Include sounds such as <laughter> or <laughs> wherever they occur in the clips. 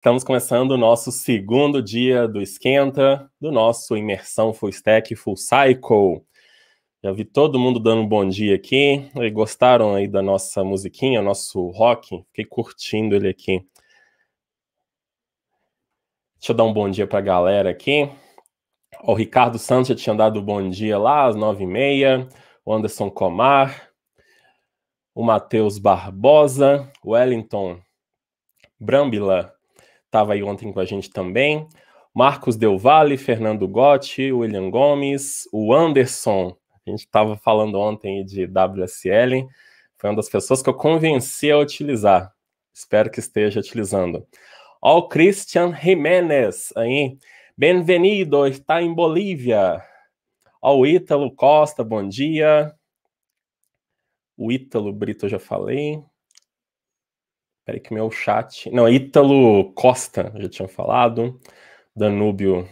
Estamos começando o nosso segundo dia do Esquenta, do nosso Imersão Full Stack Full Cycle. Já vi todo mundo dando um bom dia aqui. E gostaram aí da nossa musiquinha, nosso rock? Fiquei curtindo ele aqui. Deixa eu dar um bom dia para a galera aqui. O Ricardo Santos já tinha dado bom dia lá às nove e meia. O Anderson Comar. O Matheus Barbosa. O Wellington Brambila estava aí ontem com a gente também. Marcos Del Valle, Fernando Gotti, William Gomes, o Anderson. A gente estava falando ontem de WSL. Foi uma das pessoas que eu convenci a utilizar. Espero que esteja utilizando. Ó, Christian Jiménez aí. Bem-vindo, está em Bolívia. Ó, o Ítalo Costa, bom dia. O Ítalo Brito, eu já falei. Peraí que meu chat... Não, Ítalo Costa, já tinha falado. Danúbio,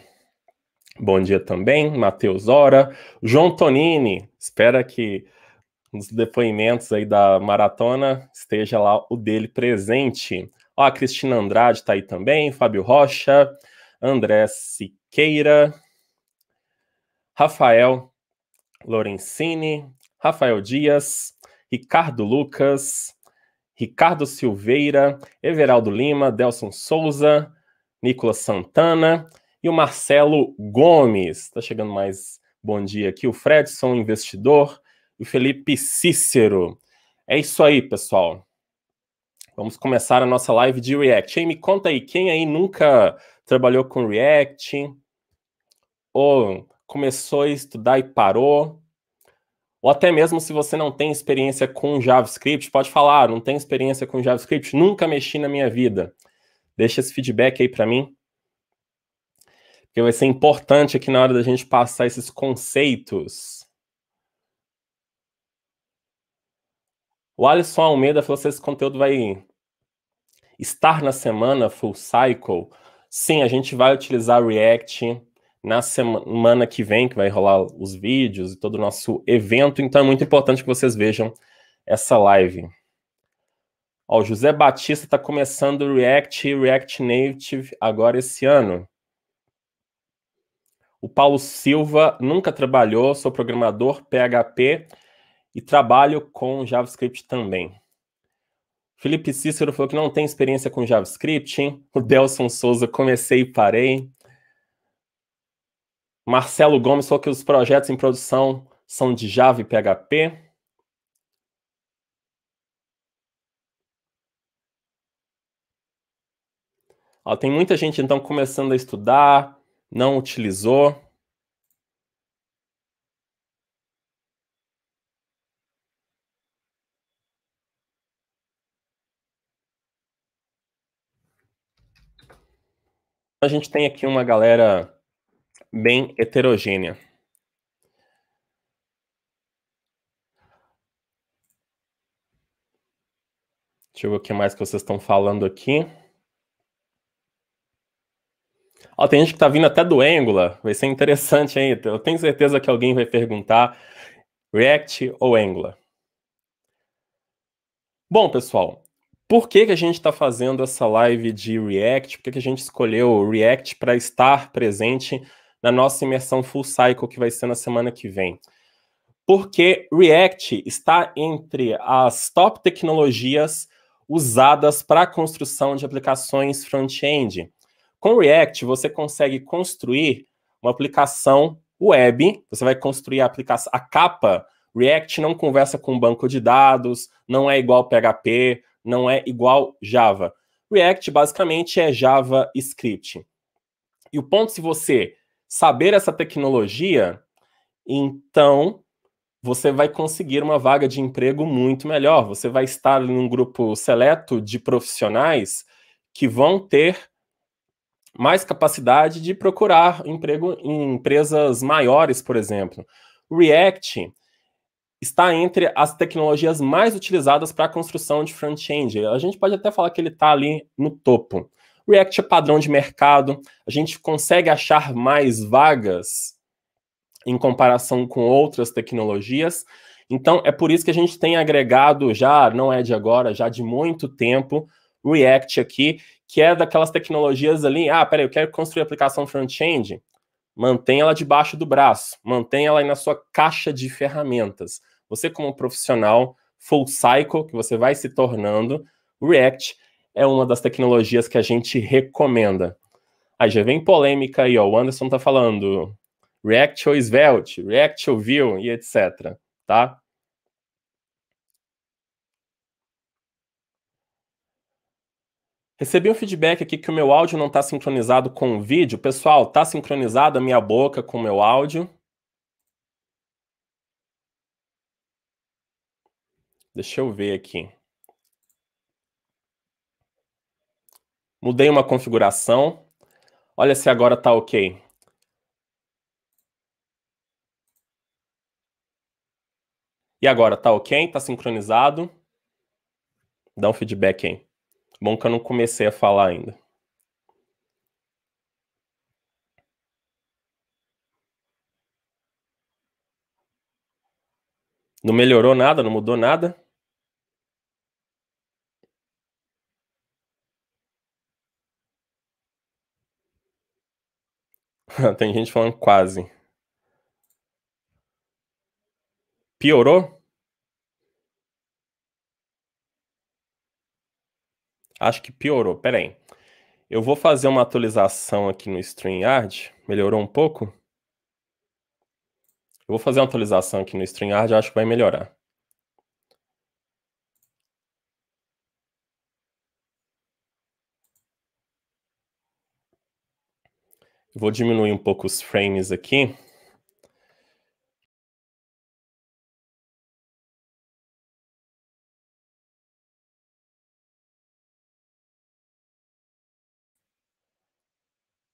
bom dia também. Matheus Ora. João Tonini, espera que nos depoimentos aí da maratona esteja lá o dele presente. Ó, a Cristina Andrade está aí também, Fábio Rocha, André Siqueira, Rafael Lorenzini, Rafael Dias, Ricardo Lucas, Ricardo Silveira, Everaldo Lima, Delson Souza, Nicolas Santana e o Marcelo Gomes. Está chegando mais bom dia aqui. O Fredson, investidor, e o Felipe Cícero. É isso aí, pessoal. Vamos começar a nossa live de React. Hein, me conta aí, quem aí nunca trabalhou com React? Ou começou a estudar e parou? Ou até mesmo se você não tem experiência com JavaScript, pode falar, ah, não tem experiência com JavaScript, nunca mexi na minha vida. Deixa esse feedback aí para mim. Porque vai ser importante aqui na hora da gente passar esses conceitos. O Alisson Almeida falou se esse conteúdo vai estar na semana Full Cycle. Sim, a gente vai utilizar React, na semana que vem, que vai rolar os vídeos e todo o nosso evento. Então é muito importante que vocês vejam essa live. Ó, o José Batista está começando o React e React Native agora esse ano. O Paulo Silva nunca trabalhou, sou programador PHP e trabalho com JavaScript também. Felipe Cícero falou que não tem experiência com JavaScript. Hein? O Delson Souza, comecei e parei. Marcelo Gomes falou que os projetos em produção são de Java e PHP. Ó, tem muita gente, então, começando a estudar, não utilizou. A gente tem aqui uma galera bem heterogênea. Deixa eu ver o que mais que vocês estão falando aqui. Ó, tem gente que está vindo até do Angular. Vai ser interessante aí. Eu tenho certeza que alguém vai perguntar React ou Angular. Bom, pessoal, por que, que a gente está fazendo essa live de React? Por que, que a gente escolheu o React para estar presente na nossa imersão Full Cycle, que vai ser na semana que vem. Porque React está entre as top tecnologias usadas para a construção de aplicações front-end. Com React, você consegue construir uma aplicação web, você vai construir a aplicação, a capa. React não conversa com banco de dados, não é igual PHP, não é igual Java. React basicamente é JavaScript. E o ponto se você saber essa tecnologia, então você vai conseguir uma vaga de emprego muito melhor. Você vai estar num grupo seleto de profissionais que vão ter mais capacidade de procurar emprego em empresas maiores, por exemplo. React está entre as tecnologias mais utilizadas para a construção de front-end. A gente pode até falar que ele está ali no topo. React é padrão de mercado, a gente consegue achar mais vagas em comparação com outras tecnologias. Então, é por isso que a gente tem agregado já, não é de agora, já de muito tempo, React aqui, que é daquelas tecnologias ali, ah, peraí, eu quero construir aplicação front-end, mantém ela debaixo do braço, mantém ela aí na sua caixa de ferramentas. Você como profissional full cycle que você vai se tornando, React é uma das tecnologias que a gente recomenda. Aí já vem polêmica aí, ó, o Anderson tá falando React ou Svelte, React ou Vue e etc, tá? Recebi um feedback aqui que o meu áudio não está sincronizado com o vídeo. Pessoal, está sincronizada a minha boca com o meu áudio? Deixa eu ver aqui. Mudei uma configuração. Olha se agora está ok. E agora, está ok? Está sincronizado? Dá um feedback aí. Bom que eu não comecei a falar ainda. Não melhorou nada, não mudou nada? <laughs> Tem gente falando quase. Piorou? Acho que piorou. Pera aí. Eu vou fazer uma atualização aqui no StreamYard. Melhorou um pouco? Eu vou fazer uma atualização aqui no StreamYard, acho que vai melhorar. Vou diminuir um pouco os frames aqui.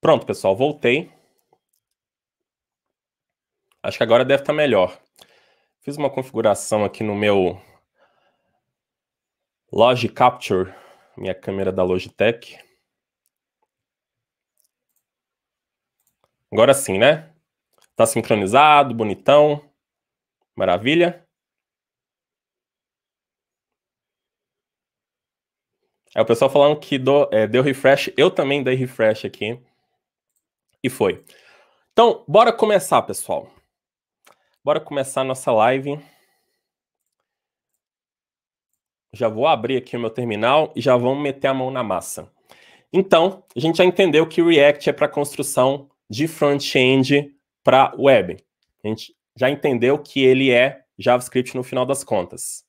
Pronto, pessoal, voltei. Acho que agora deve estar tá melhor. Fiz uma configuração aqui no meu Logicapture, minha câmera da Logitech. Agora sim, né? Tá sincronizado, bonitão. Maravilha. É o pessoal falando que do, é, deu refresh. Eu também dei refresh aqui. E foi. Então, bora começar, pessoal. Bora começar a nossa live. Já vou abrir aqui o meu terminal e já vamos meter a mão na massa. Então, a gente já entendeu que o React é para construção de front-end para web. A gente já entendeu que ele é JavaScript no final das contas.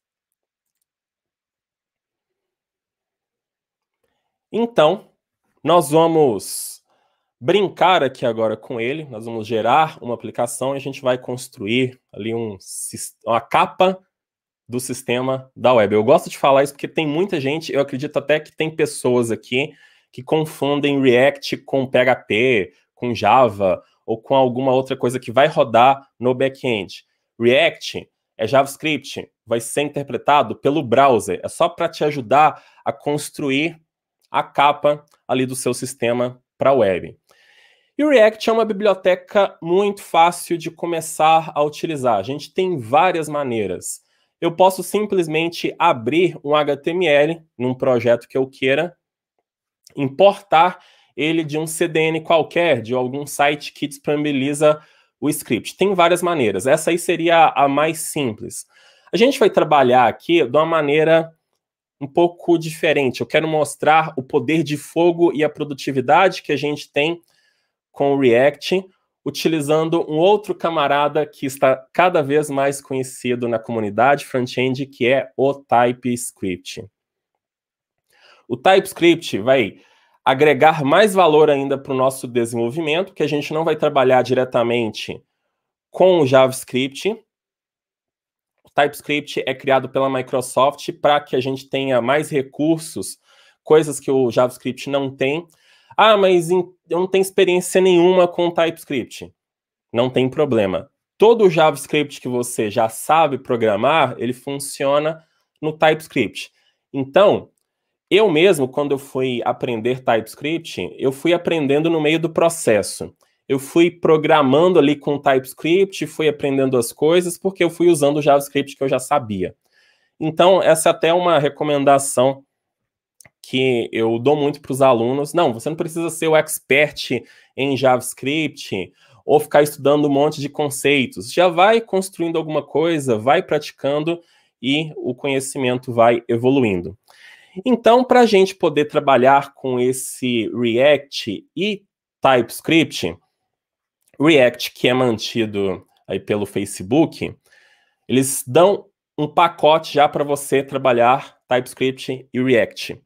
Então, nós vamos brincar aqui agora com ele, nós vamos gerar uma aplicação e a gente vai construir ali um, uma capa do sistema da web. Eu gosto de falar isso porque tem muita gente, eu acredito até que tem pessoas aqui que confundem React com PHP, com Java ou com alguma outra coisa que vai rodar no back-end. React é JavaScript, vai ser interpretado pelo browser. É só para te ajudar a construir a capa ali do seu sistema para web. E o React é uma biblioteca muito fácil de começar a utilizar. A gente tem várias maneiras. Eu posso simplesmente abrir um HTML num projeto que eu queira, importar ele de um CDN qualquer, de algum site que disponibiliza o script. Tem várias maneiras. Essa aí seria a mais simples. A gente vai trabalhar aqui de uma maneira um pouco diferente. Eu quero mostrar o poder de fogo e a produtividade que a gente tem com o React, utilizando um outro camarada que está cada vez mais conhecido na comunidade front-end, que é o TypeScript. O TypeScript vai agregar mais valor ainda para o nosso desenvolvimento, que a gente não vai trabalhar diretamente com o JavaScript. O TypeScript é criado pela Microsoft para que a gente tenha mais recursos, coisas que o JavaScript não tem. Ah, mas eu não tenho experiência nenhuma com TypeScript. Não tem problema. Todo o JavaScript que você já sabe programar, ele funciona no TypeScript. Então, eu mesmo, quando eu fui aprender TypeScript, eu fui aprendendo no meio do processo. Eu fui programando ali com TypeScript, fui aprendendo as coisas, porque eu fui usando o JavaScript que eu já sabia. Então, essa é até uma recomendação que eu dou muito para os alunos. Não, você não precisa ser o expert em JavaScript ou ficar estudando um monte de conceitos. Já vai construindo alguma coisa, vai praticando e o conhecimento vai evoluindo. Então, para a gente poder trabalhar com esse React e TypeScript, React, que é mantido aí pelo Facebook, eles dão um pacote já para você trabalhar TypeScript e React.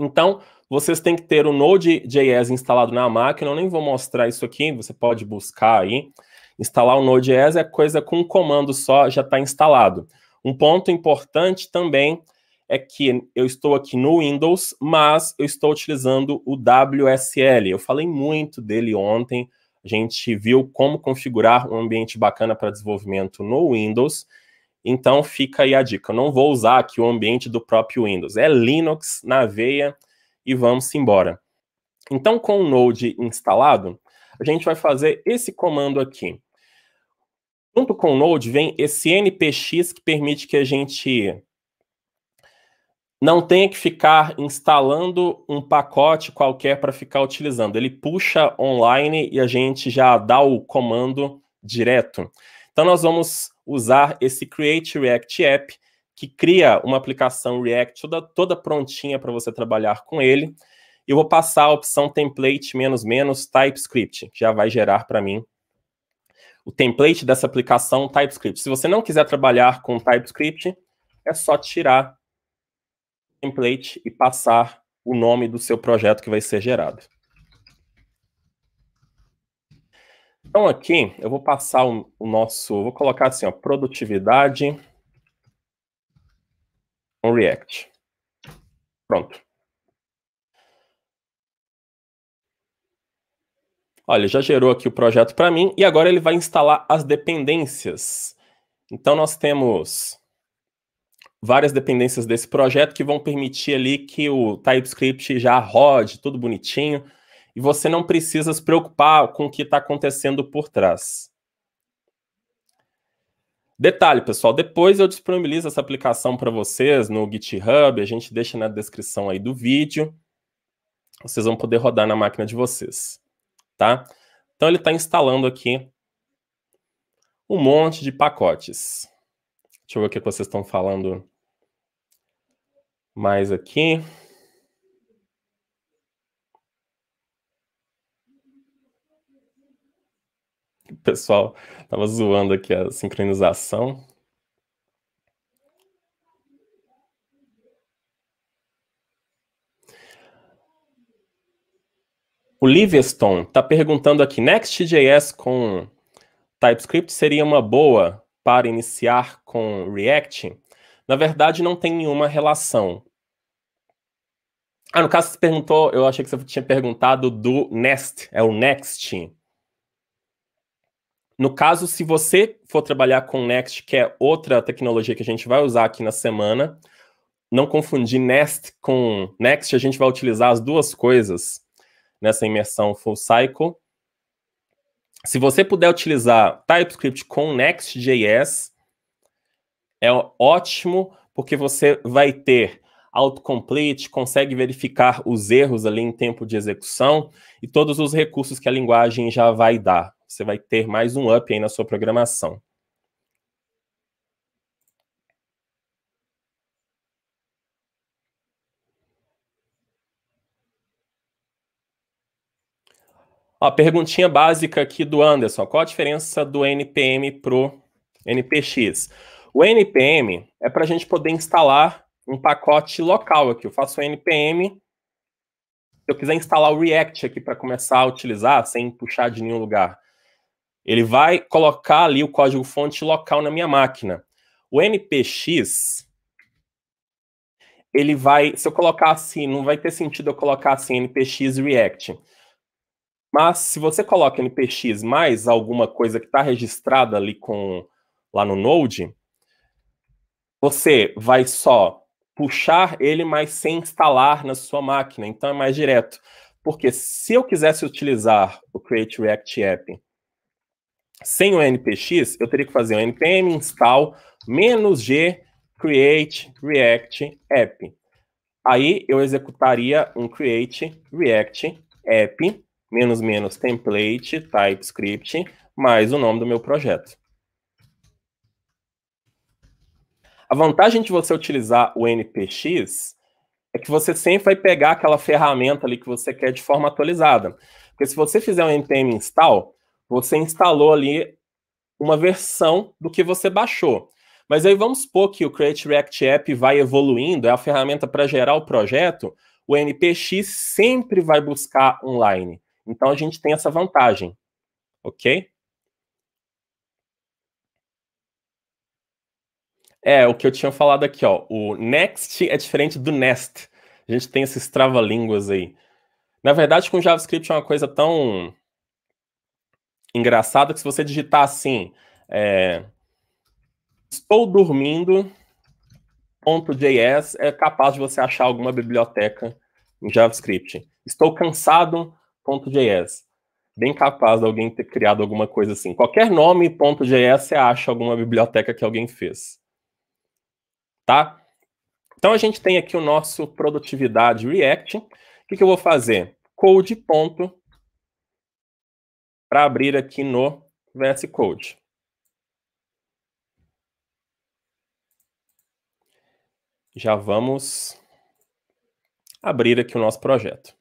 Então, vocês têm que ter o Node.js instalado na máquina, eu nem vou mostrar isso aqui, você pode buscar aí. Instalar o Node.js é coisa com um comando só, já está instalado. Um ponto importante também é que eu estou aqui no Windows, mas eu estou utilizando o WSL. Eu falei muito dele ontem. A gente viu como configurar um ambiente bacana para desenvolvimento no Windows. Então fica aí a dica. Eu não vou usar aqui o ambiente do próprio Windows. É Linux na veia e vamos embora. Então, com o Node instalado, a gente vai fazer esse comando aqui. Junto com o Node vem esse npx que permite que a gente não tenha que ficar instalando um pacote qualquer para ficar utilizando. Ele puxa online e a gente já dá o comando direto. Então, nós vamos usar esse Create React App, que cria uma aplicação React toda, toda prontinha para você trabalhar com ele. Eu vou passar a opção template menos menos TypeScript, que já vai gerar para mim o template dessa aplicação TypeScript. Se você não quiser trabalhar com TypeScript, é só tirar template e passar o nome do seu projeto que vai ser gerado. Então aqui eu vou passar o, nosso, vou colocar assim, ó, produtividade um React. Pronto. Olha, já gerou aqui o projeto para mim e agora ele vai instalar as dependências. Então nós temos várias dependências desse projeto que vão permitir ali que o TypeScript já rode tudo bonitinho e você não precisa se preocupar com o que está acontecendo por trás. Detalhe, pessoal, depois eu disponibilizo essa aplicação para vocês no GitHub, a gente deixa na descrição aí do vídeo. Vocês vão poder rodar na máquina de vocês, tá? Então ele está instalando aqui um monte de pacotes. Deixa eu ver o que é vocês estão falando mais aqui. O pessoal tava zoando aqui a sincronização. O Liveston está perguntando aqui: Next.js com TypeScript seria uma boa para iniciar com React? Na verdade, não tem nenhuma relação. Ah, no caso, você perguntou, eu achei que você tinha perguntado do Nest, é o Next. No caso, se você for trabalhar com Next, que é outra tecnologia que a gente vai usar aqui na semana, não confundir Nest com Next, a gente vai utilizar as duas coisas nessa imersão Full Cycle. Se você puder utilizar TypeScript com Next.js, é ótimo porque você vai ter autocomplete, consegue verificar os erros ali em tempo de execução e todos os recursos que a linguagem já vai dar. Você vai ter mais um up aí na sua programação. Ó, perguntinha básica aqui do Anderson. Qual a diferença do NPM pro NPX? O NPM é para a gente poder instalar um pacote local aqui. Eu faço o NPM. Se eu quiser instalar o React aqui para começar a utilizar, sem puxar de nenhum lugar, ele vai colocar ali o código-fonte local na minha máquina. O npx ele vai, se eu colocar assim, não vai ter sentido eu colocar assim npx react. Mas se você coloca npx mais alguma coisa que está registrada ali com lá no Node, você vai só puxar ele, mas sem instalar na sua máquina. Então é mais direto. Porque se eu quisesse utilizar o Create React App sem o NPX, eu teria que fazer o npm install "-g create react app". Aí eu executaria um create react app, menos menos template, typescript, mais o nome do meu projeto. A vantagem de você utilizar o NPX é que você sempre vai pegar aquela ferramenta ali que você quer de forma atualizada. Porque se você fizer um npm install, você instalou ali uma versão do que você baixou. Mas aí vamos supor que o Create React App vai evoluindo, é a ferramenta para gerar o projeto, o NPX sempre vai buscar online. Então a gente tem essa vantagem, ok? É, o que eu tinha falado aqui, ó. O next é diferente do nest. A gente tem esses trava-línguas aí. Na verdade, com JavaScript é uma coisa tão engraçada que se você digitar assim, é, estou dormindo, .js é capaz de você achar alguma biblioteca em JavaScript. Estou cansado, .js. Bem capaz de alguém ter criado alguma coisa assim. Qualquer nome, .js, você acha alguma biblioteca que alguém fez tá? Então a gente tem aqui o nosso produtividade React. O que, que eu vou fazer? Code ponto para abrir aqui no VS Code. Já vamos abrir aqui o nosso projeto.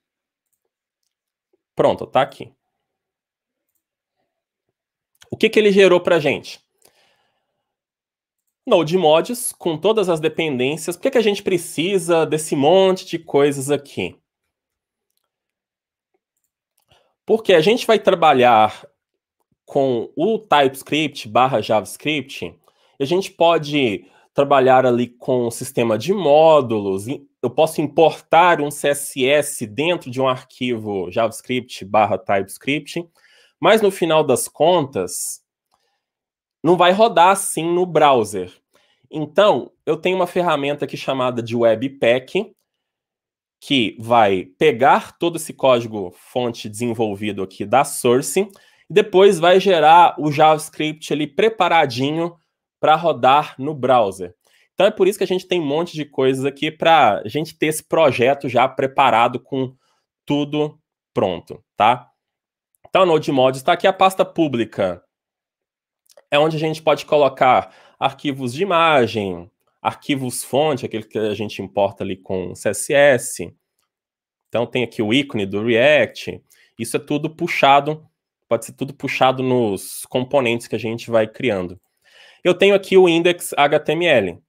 Pronto, está aqui. O que, que ele gerou para a gente? Node mods com todas as dependências. Por que, é que a gente precisa desse monte de coisas aqui? Porque a gente vai trabalhar com o TypeScript barra JavaScript, a gente pode trabalhar ali com um sistema de módulos, eu posso importar um CSS dentro de um arquivo JavaScript barra TypeScript, mas no final das contas, não vai rodar assim no browser. Então, eu tenho uma ferramenta aqui chamada de Webpack, que vai pegar todo esse código fonte desenvolvido aqui da source, e depois vai gerar o JavaScript ali preparadinho para rodar no browser. Então é por isso que a gente tem um monte de coisas aqui para a gente ter esse projeto já preparado com tudo pronto, tá? Então o Node está aqui a pasta pública é onde a gente pode colocar arquivos de imagem, arquivos fonte, aquele que a gente importa ali com CSS. Então tem aqui o ícone do React. Isso é tudo puxado, pode ser tudo puxado nos componentes que a gente vai criando. Eu tenho aqui o index HTML.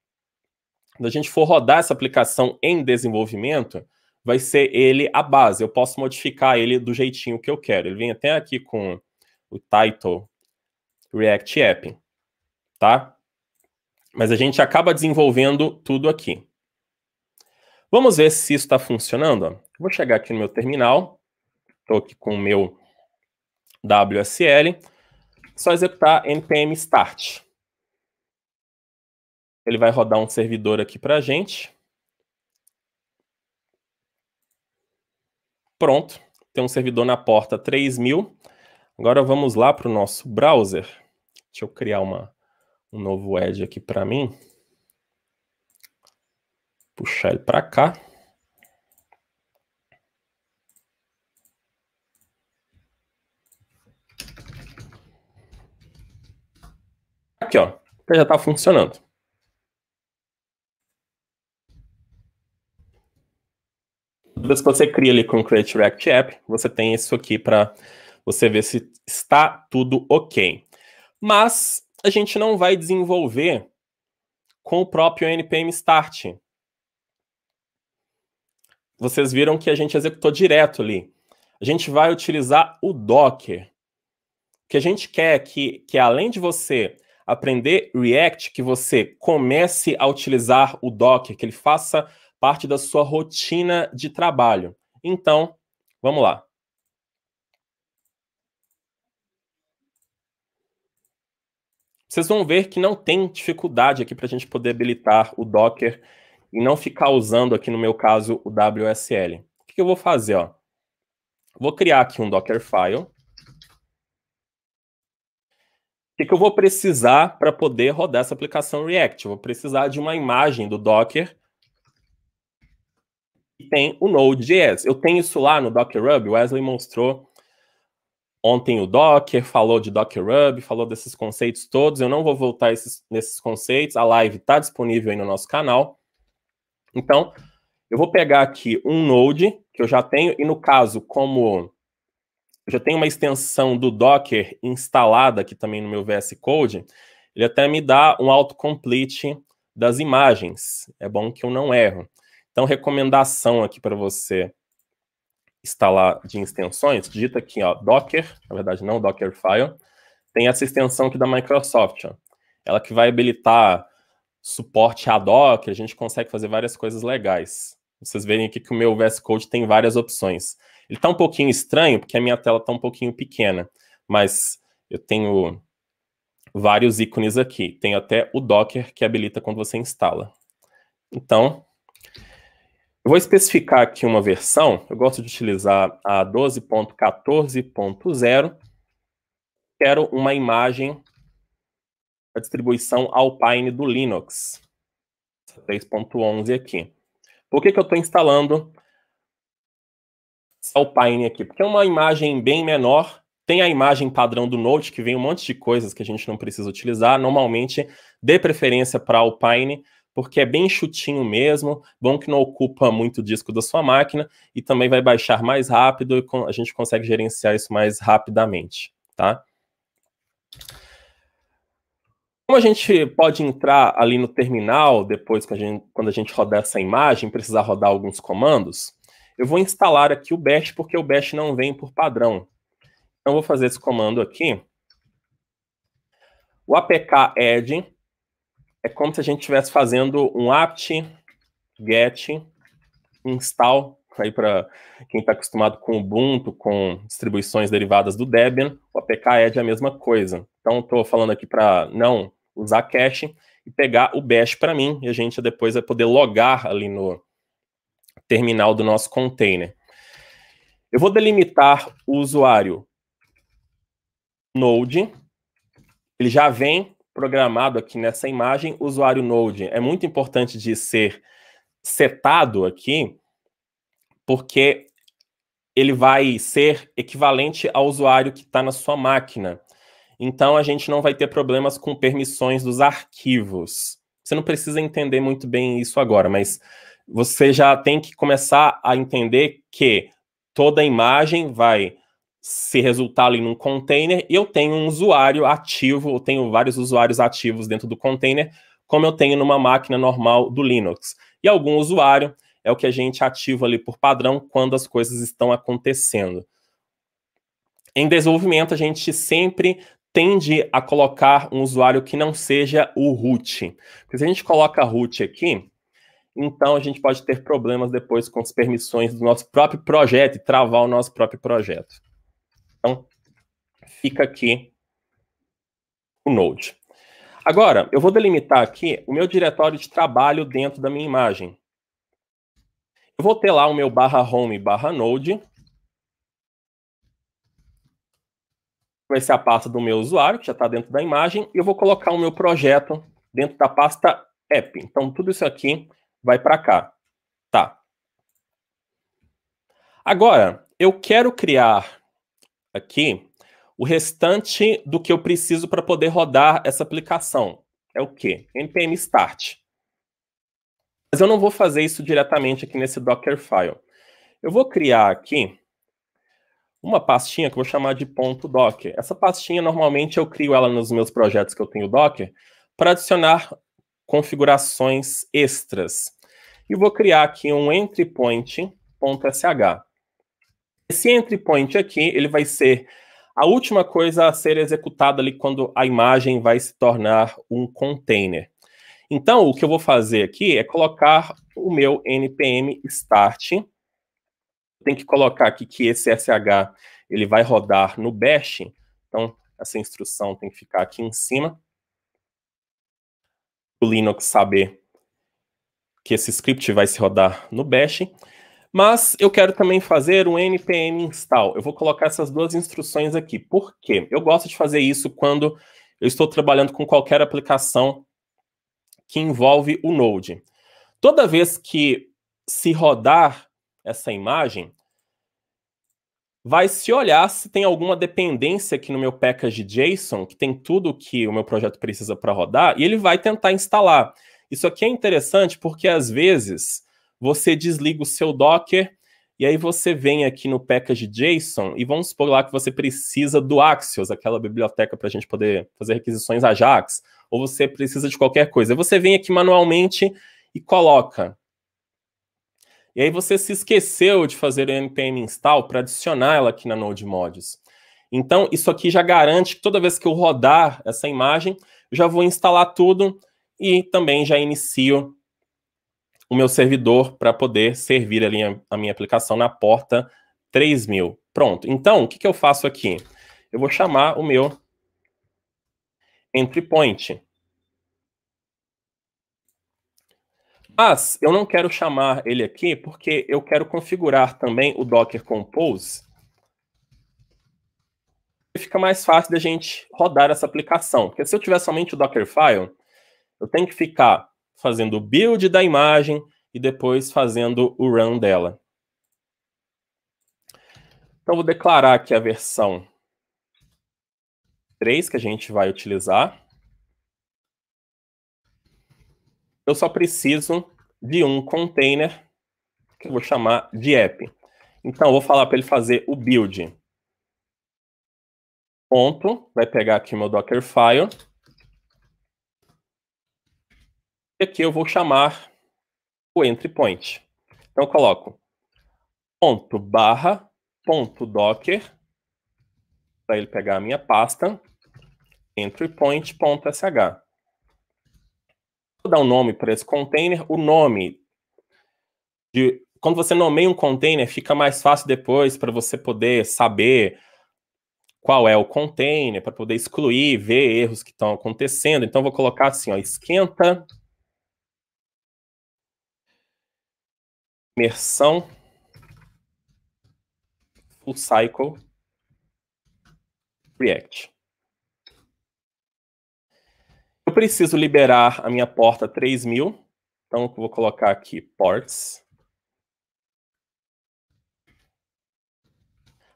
Quando a gente for rodar essa aplicação em desenvolvimento, vai ser ele a base. Eu posso modificar ele do jeitinho que eu quero. Ele vem até aqui com o title React App, tá? Mas a gente acaba desenvolvendo tudo aqui. Vamos ver se isso está funcionando. Vou chegar aqui no meu terminal. Estou aqui com o meu WSL. Só executar npm start. Ele vai rodar um servidor aqui para a gente. Pronto. Tem um servidor na porta 3000. Agora vamos lá para o nosso browser. Deixa eu criar uma, um novo edge aqui para mim. Puxar ele para cá. Aqui, ó. Já está funcionando. que você cria ali com o Create React App, você tem isso aqui para você ver se está tudo ok. Mas a gente não vai desenvolver com o próprio npm start. Vocês viram que a gente executou direto ali. A gente vai utilizar o Docker. O que a gente quer é que, que além de você aprender React, que você comece a utilizar o Docker, que ele faça parte da sua rotina de trabalho. Então, vamos lá. Vocês vão ver que não tem dificuldade aqui para a gente poder habilitar o Docker e não ficar usando aqui, no meu caso, o WSL. O que eu vou fazer? Ó? Vou criar aqui um Dockerfile. O que eu vou precisar para poder rodar essa aplicação React? Eu vou precisar de uma imagem do Docker e tem o Node.js. Eu tenho isso lá no Docker Hub, o Wesley mostrou ontem o Docker, falou de Docker Hub, falou desses conceitos todos. Eu não vou voltar esses, nesses conceitos. A live está disponível aí no nosso canal. Então, eu vou pegar aqui um node que eu já tenho, e no caso, como eu já tenho uma extensão do Docker instalada aqui também no meu VS Code, ele até me dá um autocomplete das imagens. É bom que eu não erro. Então, recomendação aqui para você instalar de extensões, digita aqui, ó, Docker, na verdade não Dockerfile, tem essa extensão aqui da Microsoft, ó. Ela que vai habilitar suporte a Docker, a gente consegue fazer várias coisas legais. Vocês verem aqui que o meu VS Code tem várias opções. Ele está um pouquinho estranho, porque a minha tela está um pouquinho pequena, mas eu tenho vários ícones aqui. Tem até o Docker que habilita quando você instala. Então, eu vou especificar aqui uma versão, eu gosto de utilizar a 12.14.0. Quero uma imagem da distribuição Alpine do Linux, 3.11 aqui. Por que, que eu estou instalando Alpine aqui? Porque é uma imagem bem menor, tem a imagem padrão do Note, que vem um monte de coisas que a gente não precisa utilizar. Normalmente, dê preferência para Alpine, porque é bem chutinho mesmo, bom que não ocupa muito disco da sua máquina e também vai baixar mais rápido e a gente consegue gerenciar isso mais rapidamente, tá? Como a gente pode entrar ali no terminal depois que a gente, quando a gente rodar essa imagem, precisar rodar alguns comandos, eu vou instalar aqui o bash porque o bash não vem por padrão. Então vou fazer esse comando aqui. O apk add é como se a gente estivesse fazendo um apt get install aí para quem está acostumado com Ubuntu, com distribuições derivadas do Debian, o APK é a mesma coisa. Então estou falando aqui para não usar cache e pegar o bash para mim e a gente depois vai poder logar ali no terminal do nosso container. Eu vou delimitar o usuário Node. Ele já vem programado aqui nessa imagem, usuário Node. É muito importante de ser setado aqui, porque ele vai ser equivalente ao usuário que está na sua máquina. Então, a gente não vai ter problemas com permissões dos arquivos. Você não precisa entender muito bem isso agora, mas você já tem que começar a entender que toda imagem vai se resultar ali num container, e eu tenho um usuário ativo, eu tenho vários usuários ativos dentro do container, como eu tenho numa máquina normal do Linux. E algum usuário é o que a gente ativa ali por padrão quando as coisas estão acontecendo. Em desenvolvimento, a gente sempre tende a colocar um usuário que não seja o root. Porque se a gente coloca root aqui, então a gente pode ter problemas depois com as permissões do nosso próprio projeto e travar o nosso próprio projeto. Então, fica aqui o Node. Agora, eu vou delimitar aqui o meu diretório de trabalho dentro da minha imagem. Eu vou ter lá o meu barra home barra node. Vai ser a pasta do meu usuário, que já está dentro da imagem. E eu vou colocar o meu projeto dentro da pasta app. Então, tudo isso aqui vai para cá. Tá. Agora, eu quero criar aqui o restante do que eu preciso para poder rodar essa aplicação. É o quê? npm start. Mas eu não vou fazer isso diretamente aqui nesse Dockerfile. Eu vou criar aqui uma pastinha que eu vou chamar de ponto .docker. Essa pastinha, normalmente, eu crio ela nos meus projetos que eu tenho Docker para adicionar configurações extras. E vou criar aqui um entry point.sh. Esse entry point aqui, ele vai ser a última coisa a ser executada ali quando a imagem vai se tornar um container. Então, o que eu vou fazer aqui é colocar o meu npm start. Tem que colocar aqui que esse SH ele vai rodar no bash. Então, essa instrução tem que ficar aqui em cima. O Linux saber que esse script vai se rodar no bash. Mas eu quero também fazer um npm install. Eu vou colocar essas duas instruções aqui. Por quê? Eu gosto de fazer isso quando eu estou trabalhando com qualquer aplicação que envolve o Node. Toda vez que se rodar essa imagem, vai se olhar se tem alguma dependência aqui no meu package JSON, que tem tudo que o meu projeto precisa para rodar, e ele vai tentar instalar. Isso aqui é interessante porque, às vezes, você desliga o seu Docker e aí você vem aqui no package JSON e vamos supor lá que você precisa do Axios, aquela biblioteca para a gente poder fazer requisições Ajax, ou você precisa de qualquer coisa. Você vem aqui manualmente e coloca. E aí você se esqueceu de fazer o npm install para adicionar ela aqui na Node Mods. Então, isso aqui já garante que toda vez que eu rodar essa imagem, já vou instalar tudo e também já inicio o meu servidor para poder servir ali a, minha aplicação na porta 3000. Pronto. Então, o que, que eu faço aqui? Eu vou chamar o meu entry point. Mas eu não quero chamar ele aqui porque eu quero configurar também o Docker Compose. E fica mais fácil da gente rodar essa aplicação. Porque se eu tiver somente o Dockerfile, eu tenho que ficar fazendo o build da imagem e depois fazendo o run dela. Então, vou declarar aqui a versão 3 que a gente vai utilizar. Eu só preciso de um container que eu vou chamar de app. Então, eu vou falar para ele fazer o build. Ponto, vai pegar aqui meu Dockerfile aqui eu vou chamar o entry point. Então eu coloco ponto barra ponto docker para ele pegar a minha pasta entry entrypoint.sh. Vou dar um nome para esse container. O nome de quando você nomeia um container, fica mais fácil depois para você poder saber qual é o container, para poder excluir, ver erros que estão acontecendo. Então, vou colocar assim, ó, esquenta imersão, full cycle, React. Eu preciso liberar a minha porta 3000, então eu vou colocar aqui ports.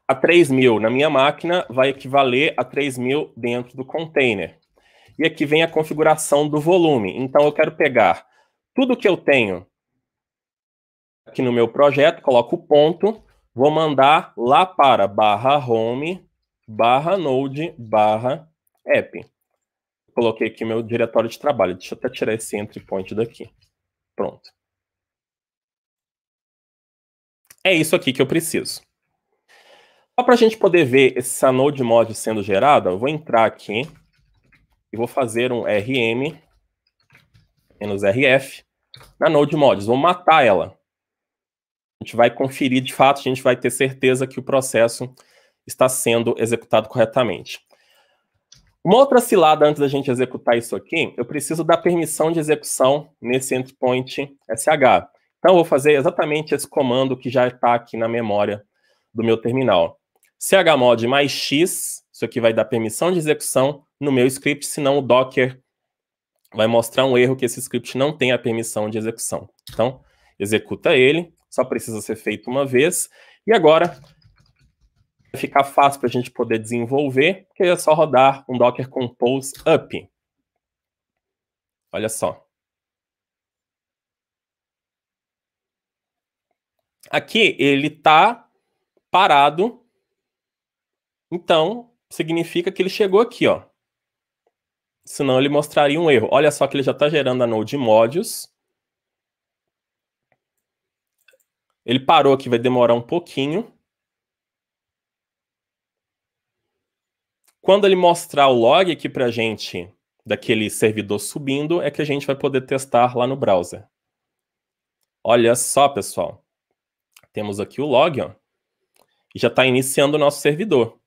A 3000 na minha máquina vai equivaler a 3000 dentro do container. E aqui vem a configuração do volume. Então eu quero pegar tudo que eu tenho aqui no meu projeto, coloco o ponto, vou mandar lá para barra home, barra node, barra app. Coloquei aqui meu diretório de trabalho. Deixa eu até tirar esse entry point daqui. Pronto. É isso aqui que eu preciso. Só para a gente poder ver essa node mod sendo gerada, eu vou entrar aqui e vou fazer um rm menos rf na node mods. Vou matar ela a gente vai conferir de fato, a gente vai ter certeza que o processo está sendo executado corretamente. Uma outra cilada antes da gente executar isso aqui, eu preciso da permissão de execução nesse endpoint SH. Então, eu vou fazer exatamente esse comando que já está aqui na memória do meu terminal. chmod mais x, isso aqui vai dar permissão de execução no meu script, senão o Docker vai mostrar um erro que esse script não tem a permissão de execução. Então, executa ele só precisa ser feito uma vez. E agora vai ficar fácil para a gente poder desenvolver, que é só rodar um Docker Compose Up. Olha só. Aqui ele está parado. Então, significa que ele chegou aqui, ó. Senão ele mostraria um erro. Olha só que ele já está gerando a node modules. Ele parou aqui, vai demorar um pouquinho. Quando ele mostrar o log aqui para a gente daquele servidor subindo, é que a gente vai poder testar lá no browser. Olha só, pessoal. Temos aqui o log, ó, e já está iniciando o nosso servidor.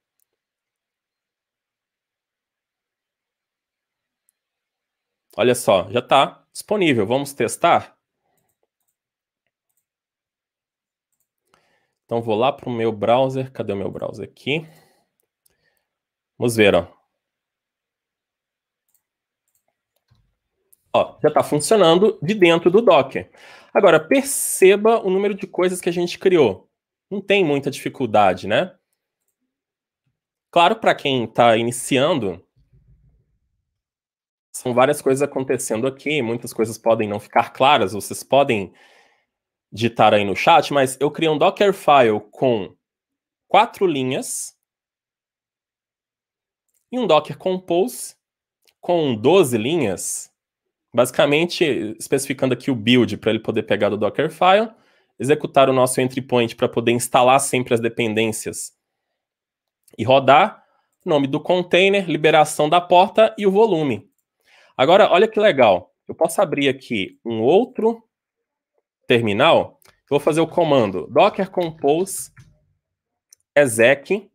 Olha só, já está disponível. Vamos testar? Então vou lá para o meu browser. Cadê o meu browser aqui? Vamos ver, ó. Ó, já está funcionando de dentro do Docker. Agora, perceba o número de coisas que a gente criou. Não tem muita dificuldade, né? Claro, para quem está iniciando, são várias coisas acontecendo aqui, muitas coisas podem não ficar claras, vocês podem ditar aí no chat, mas eu criei um Dockerfile com quatro linhas e um Docker Compose com 12 linhas, basicamente especificando aqui o build para ele poder pegar do Dockerfile, executar o nosso entry point para poder instalar sempre as dependências e rodar, nome do container, liberação da porta e o volume. Agora, olha que legal. Eu posso abrir aqui um outro terminal, vou fazer o comando docker compose exec.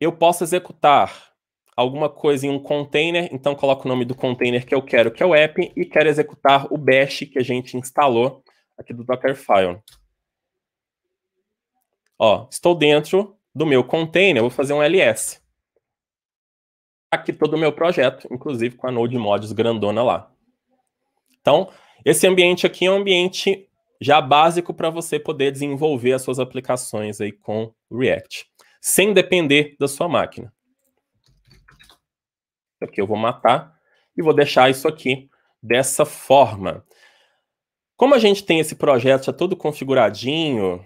Eu posso executar alguma coisa em um container, então coloco o nome do container que eu quero, que é o app, e quero executar o bash que a gente instalou aqui do Dockerfile. Ó, estou dentro do meu container, vou fazer um ls. Aqui todo o meu projeto, inclusive com a Node Mods grandona lá. Então, esse ambiente aqui é um ambiente já básico para você poder desenvolver as suas aplicações aí com React, sem depender da sua máquina. Aqui eu vou matar e vou deixar isso aqui dessa forma. Como a gente tem esse projeto já todo configuradinho,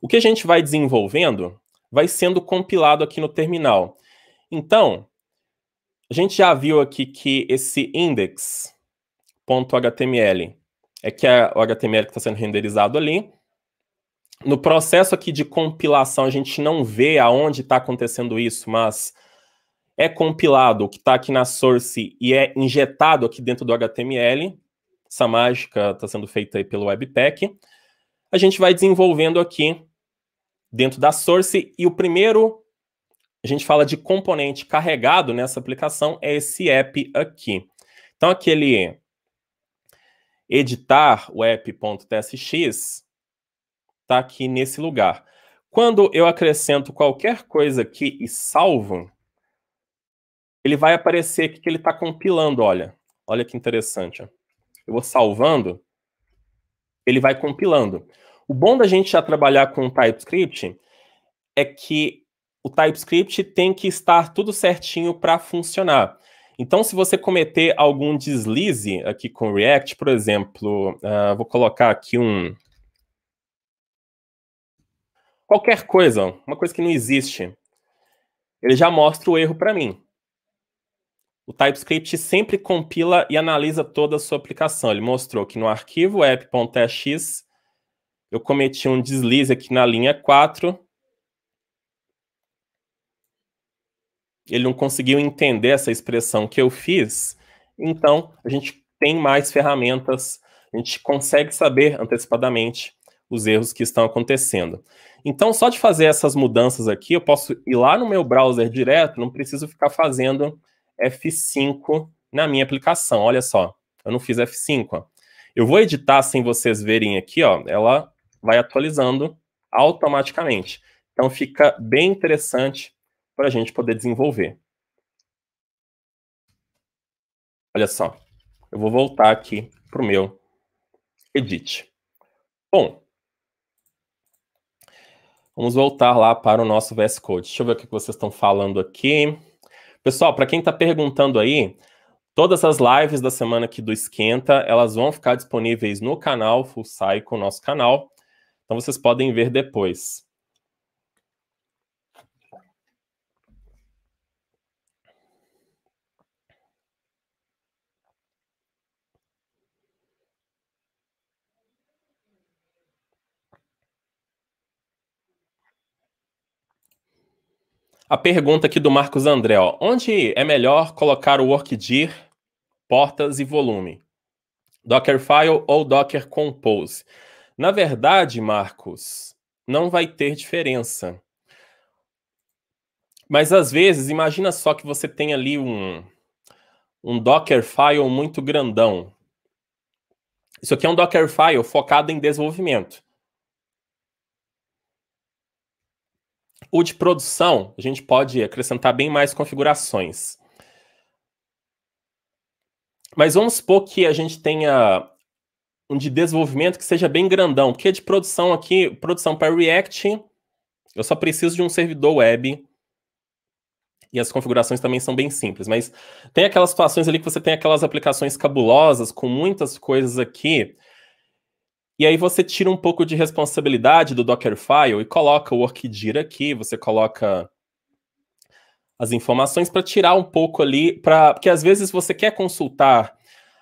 o que a gente vai desenvolvendo vai sendo compilado aqui no terminal. Então, a gente já viu aqui que esse index, HTML. É que é o HTML que está sendo renderizado ali. No processo aqui de compilação, a gente não vê aonde está acontecendo isso, mas é compilado o que está aqui na source e é injetado aqui dentro do HTML. Essa mágica está sendo feita aí pelo Webpack. A gente vai desenvolvendo aqui dentro da source e o primeiro a gente fala de componente carregado nessa aplicação é esse app aqui. Então aquele editar o app.tsx, está aqui nesse lugar. Quando eu acrescento qualquer coisa aqui e salvo, ele vai aparecer aqui que ele está compilando, olha. Olha que interessante. Ó. Eu vou salvando, ele vai compilando. O bom da gente já trabalhar com TypeScript é que o TypeScript tem que estar tudo certinho para funcionar. Então, se você cometer algum deslize aqui com React, por exemplo, uh, vou colocar aqui um. Qualquer coisa, uma coisa que não existe, ele já mostra o erro para mim. O TypeScript sempre compila e analisa toda a sua aplicação. Ele mostrou que no arquivo app.tx eu cometi um deslize aqui na linha 4 ele não conseguiu entender essa expressão que eu fiz, então a gente tem mais ferramentas, a gente consegue saber antecipadamente os erros que estão acontecendo. Então, só de fazer essas mudanças aqui, eu posso ir lá no meu browser direto, não preciso ficar fazendo F5 na minha aplicação. Olha só, eu não fiz F5. Ó. Eu vou editar sem vocês verem aqui, ó, ela vai atualizando automaticamente. Então, fica bem interessante para a gente poder desenvolver. Olha só, eu vou voltar aqui para o meu edit. Bom, vamos voltar lá para o nosso VS Code. Deixa eu ver o que vocês estão falando aqui. Pessoal, para quem está perguntando aí, Todas as lives da semana aqui do Esquenta, elas vão ficar disponíveis no canal Full Cycle, nosso canal. Então vocês podem ver depois. A pergunta aqui do Marcos André, ó. onde é melhor colocar o Workdir, portas e volume? Dockerfile ou Docker Compose? Na verdade, Marcos, não vai ter diferença. Mas às vezes, imagina só que você tem ali um, um Dockerfile muito grandão. Isso aqui é um Dockerfile focado em desenvolvimento. O de produção, a gente pode acrescentar bem mais configurações. Mas vamos supor que a gente tenha um de desenvolvimento que seja bem grandão, porque de produção aqui, produção para React, eu só preciso de um servidor web. E as configurações também são bem simples, mas tem aquelas situações ali que você tem aquelas aplicações cabulosas com muitas coisas aqui e aí você tira um pouco de responsabilidade do Dockerfile e coloca o Orquidira aqui, você coloca as informações para tirar um pouco ali, para porque às vezes você quer consultar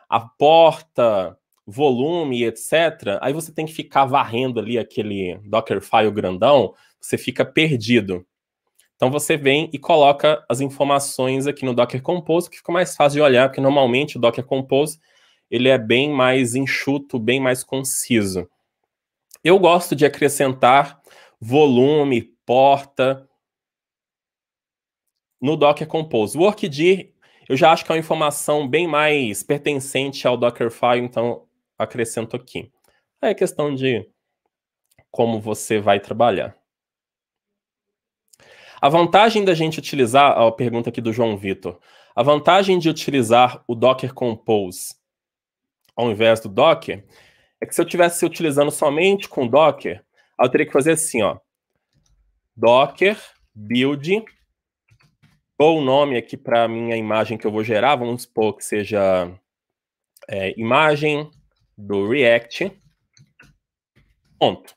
a porta, volume, etc. Aí você tem que ficar varrendo ali aquele Dockerfile grandão, você fica perdido. Então você vem e coloca as informações aqui no Docker Compose, que fica mais fácil de olhar, porque normalmente o Docker Compose ele é bem mais enxuto, bem mais conciso. Eu gosto de acrescentar volume, porta no Docker é Compose. O WorkDir eu já acho que é uma informação bem mais pertencente ao Dockerfile, então acrescento aqui. Aí é questão de como você vai trabalhar. A vantagem da gente utilizar, a pergunta aqui do João Vitor, a vantagem de utilizar o Docker Compose ao invés do Docker, é que se eu estivesse utilizando somente com Docker, eu teria que fazer assim, ó. Docker build. ou o nome aqui para minha imagem que eu vou gerar. Vamos supor que seja é, imagem do React. Ponto.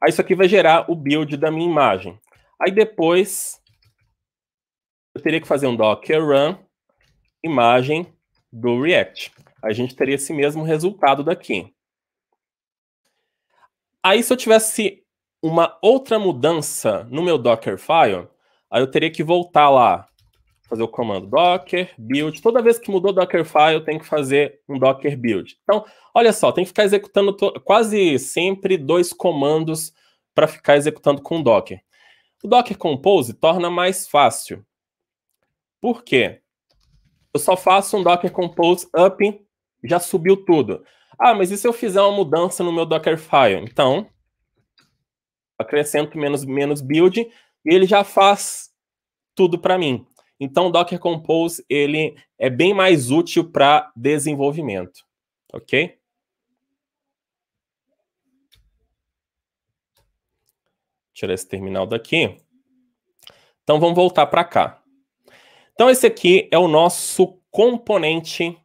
Aí isso aqui vai gerar o build da minha imagem. Aí depois eu teria que fazer um docker run imagem do React a gente teria esse mesmo resultado daqui. Aí, se eu tivesse uma outra mudança no meu Dockerfile, aí eu teria que voltar lá, fazer o comando docker build. Toda vez que mudou o Dockerfile, eu tenho que fazer um docker build. Então, olha só, tem que ficar executando quase sempre dois comandos para ficar executando com o docker. O docker compose torna mais fácil. Por quê? Eu só faço um docker compose up já subiu tudo. Ah, mas e se eu fizer uma mudança no meu Dockerfile? Então, acrescento menos, menos build e ele já faz tudo para mim. Então, o Docker Compose ele é bem mais útil para desenvolvimento, ok? Tirar esse terminal daqui. Então, vamos voltar para cá. Então, esse aqui é o nosso componente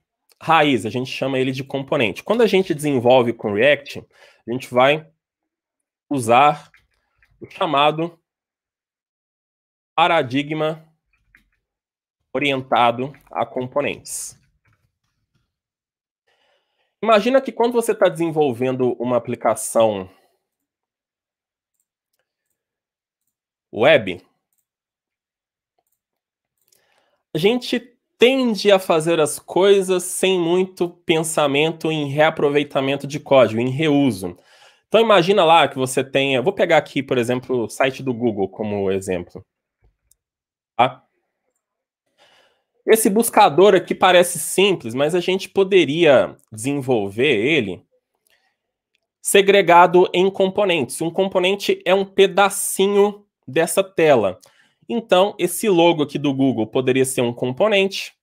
raiz, a gente chama ele de componente. Quando a gente desenvolve com React, a gente vai usar o chamado paradigma orientado a componentes. Imagina que quando você está desenvolvendo uma aplicação web, a gente tende a fazer as coisas sem muito pensamento em reaproveitamento de código, em reuso. Então imagina lá que você tenha, vou pegar aqui, por exemplo, o site do Google como exemplo. Tá? Esse buscador aqui parece simples, mas a gente poderia desenvolver ele segregado em componentes. Um componente é um pedacinho dessa tela. Então, esse logo aqui do Google poderia ser um componente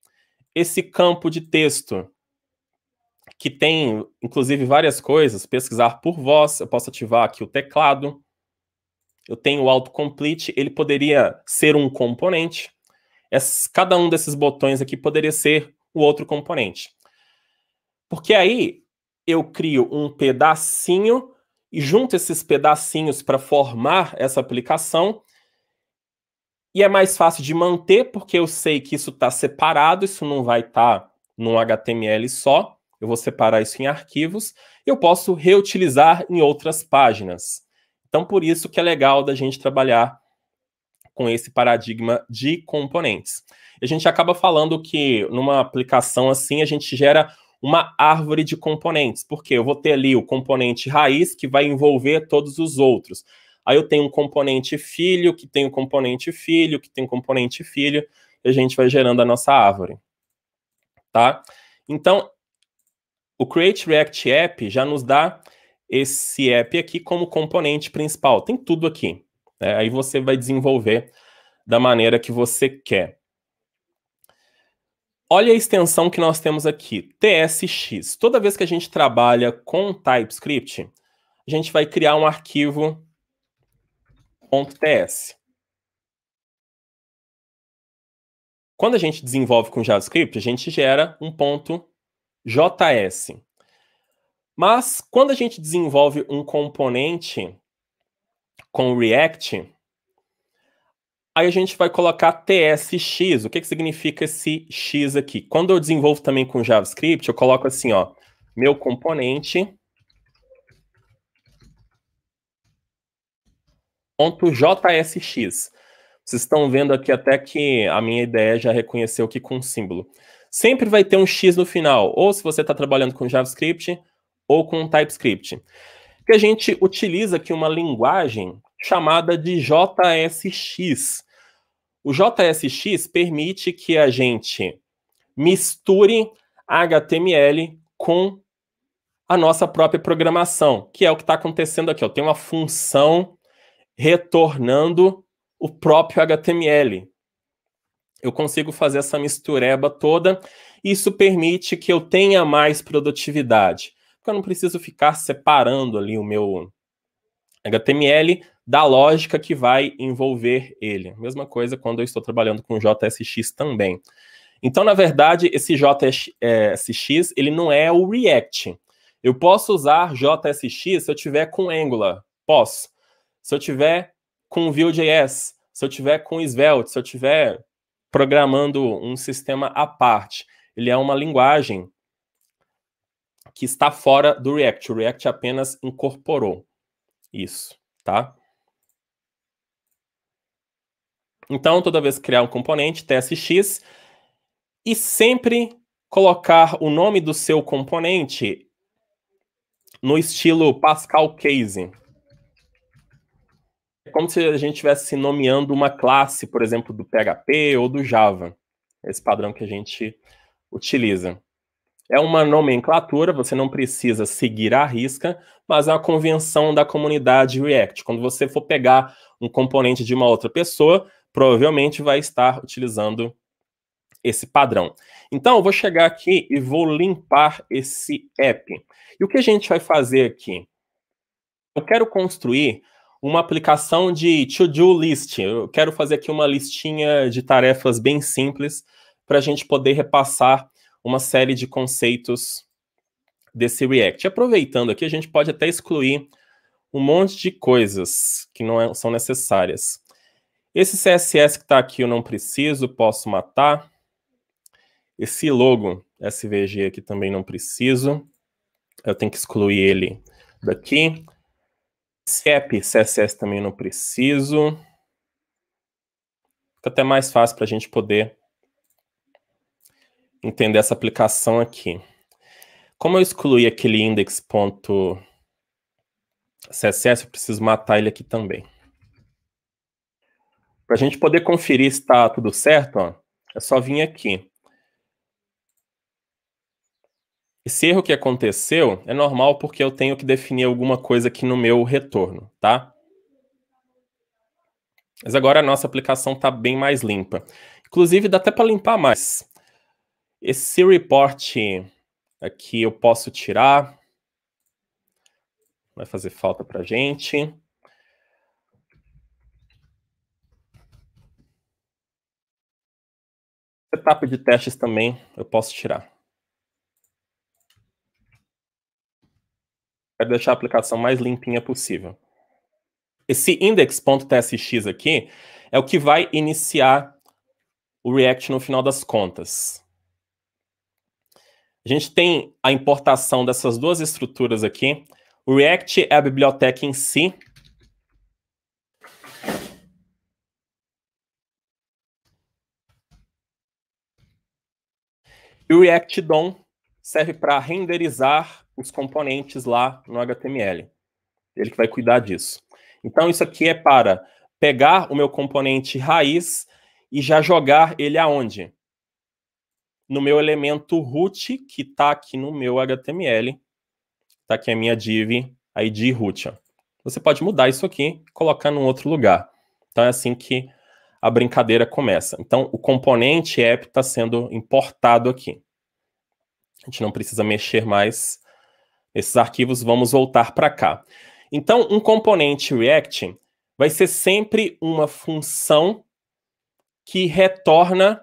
esse campo de texto que tem, inclusive, várias coisas, pesquisar por voz, eu posso ativar aqui o teclado, eu tenho o autocomplete, ele poderia ser um componente, cada um desses botões aqui poderia ser o outro componente. Porque aí eu crio um pedacinho e junto esses pedacinhos para formar essa aplicação e é mais fácil de manter, porque eu sei que isso está separado, isso não vai estar tá num HTML só. Eu vou separar isso em arquivos. Eu posso reutilizar em outras páginas. Então, por isso que é legal da gente trabalhar com esse paradigma de componentes. A gente acaba falando que numa aplicação assim, a gente gera uma árvore de componentes, porque eu vou ter ali o componente raiz que vai envolver todos os outros. Aí eu tenho um componente filho, que tem um componente filho, que tem um componente filho, e a gente vai gerando a nossa árvore. Tá? Então, o Create React App já nos dá esse app aqui como componente principal. Tem tudo aqui. Né? Aí você vai desenvolver da maneira que você quer. Olha a extensão que nós temos aqui, TSX. Toda vez que a gente trabalha com TypeScript, a gente vai criar um arquivo JavaScript.ts. Quando a gente desenvolve com JavaScript, a gente gera um ponto JS. Mas quando a gente desenvolve um componente com React, aí a gente vai colocar TSX. O que, que significa esse X aqui? Quando eu desenvolvo também com JavaScript, eu coloco assim, ó, meu componente .jsx. Vocês estão vendo aqui até que a minha ideia já reconheceu que com símbolo. Sempre vai ter um X no final, ou se você está trabalhando com JavaScript ou com TypeScript. Que a gente utiliza aqui uma linguagem chamada de JSX. O JSX permite que a gente misture HTML com a nossa própria programação, que é o que está acontecendo aqui. Tem uma função retornando o próprio HTML. Eu consigo fazer essa mistureba toda. Isso permite que eu tenha mais produtividade, porque eu não preciso ficar separando ali o meu HTML da lógica que vai envolver ele. Mesma coisa quando eu estou trabalhando com JSX também. Então, na verdade, esse JSX ele não é o React. Eu posso usar JSX se eu tiver com Angular, posso se eu tiver com Vue.js, se eu tiver com Svelte, se eu tiver programando um sistema à parte, ele é uma linguagem que está fora do React. O React apenas incorporou isso, tá? Então, toda vez que criar um componente, TSX, e sempre colocar o nome do seu componente no estilo Pascal Case como se a gente estivesse nomeando uma classe, por exemplo, do PHP ou do Java, esse padrão que a gente utiliza. É uma nomenclatura, você não precisa seguir à risca, mas é uma convenção da comunidade React. Quando você for pegar um componente de uma outra pessoa, provavelmente vai estar utilizando esse padrão. Então, eu vou chegar aqui e vou limpar esse app. E o que a gente vai fazer aqui? Eu quero construir uma aplicação de to-do list. Eu quero fazer aqui uma listinha de tarefas bem simples para a gente poder repassar uma série de conceitos desse React. Aproveitando aqui, a gente pode até excluir um monte de coisas que não é, são necessárias. Esse CSS que está aqui eu não preciso, posso matar. Esse logo SVG aqui também não preciso. Eu tenho que excluir ele daqui. CEP, CSS também não preciso. Fica até mais fácil para a gente poder entender essa aplicação aqui. Como eu excluí aquele index.css, eu preciso matar ele aqui também. Para a gente poder conferir se está tudo certo, ó, é só vir aqui. Esse erro que aconteceu é normal porque eu tenho que definir alguma coisa aqui no meu retorno, tá? Mas agora a nossa aplicação está bem mais limpa. Inclusive, dá até para limpar mais. Esse report aqui eu posso tirar. Vai fazer falta para gente. Etapa de testes também eu posso tirar. Quero deixar a aplicação mais limpinha possível. Esse index.tsx aqui é o que vai iniciar o React no final das contas. A gente tem a importação dessas duas estruturas aqui. O React é a biblioteca em si. E o React DOM serve para renderizar os componentes lá no HTML. Ele que vai cuidar disso. Então, isso aqui é para pegar o meu componente raiz e já jogar ele aonde? No meu elemento root, que está aqui no meu HTML. Está aqui a minha div, a id root. Você pode mudar isso aqui e colocar num outro lugar. Então, é assim que a brincadeira começa. Então, o componente app está sendo importado aqui. A gente não precisa mexer mais esses arquivos vamos voltar para cá. Então, um componente React vai ser sempre uma função que retorna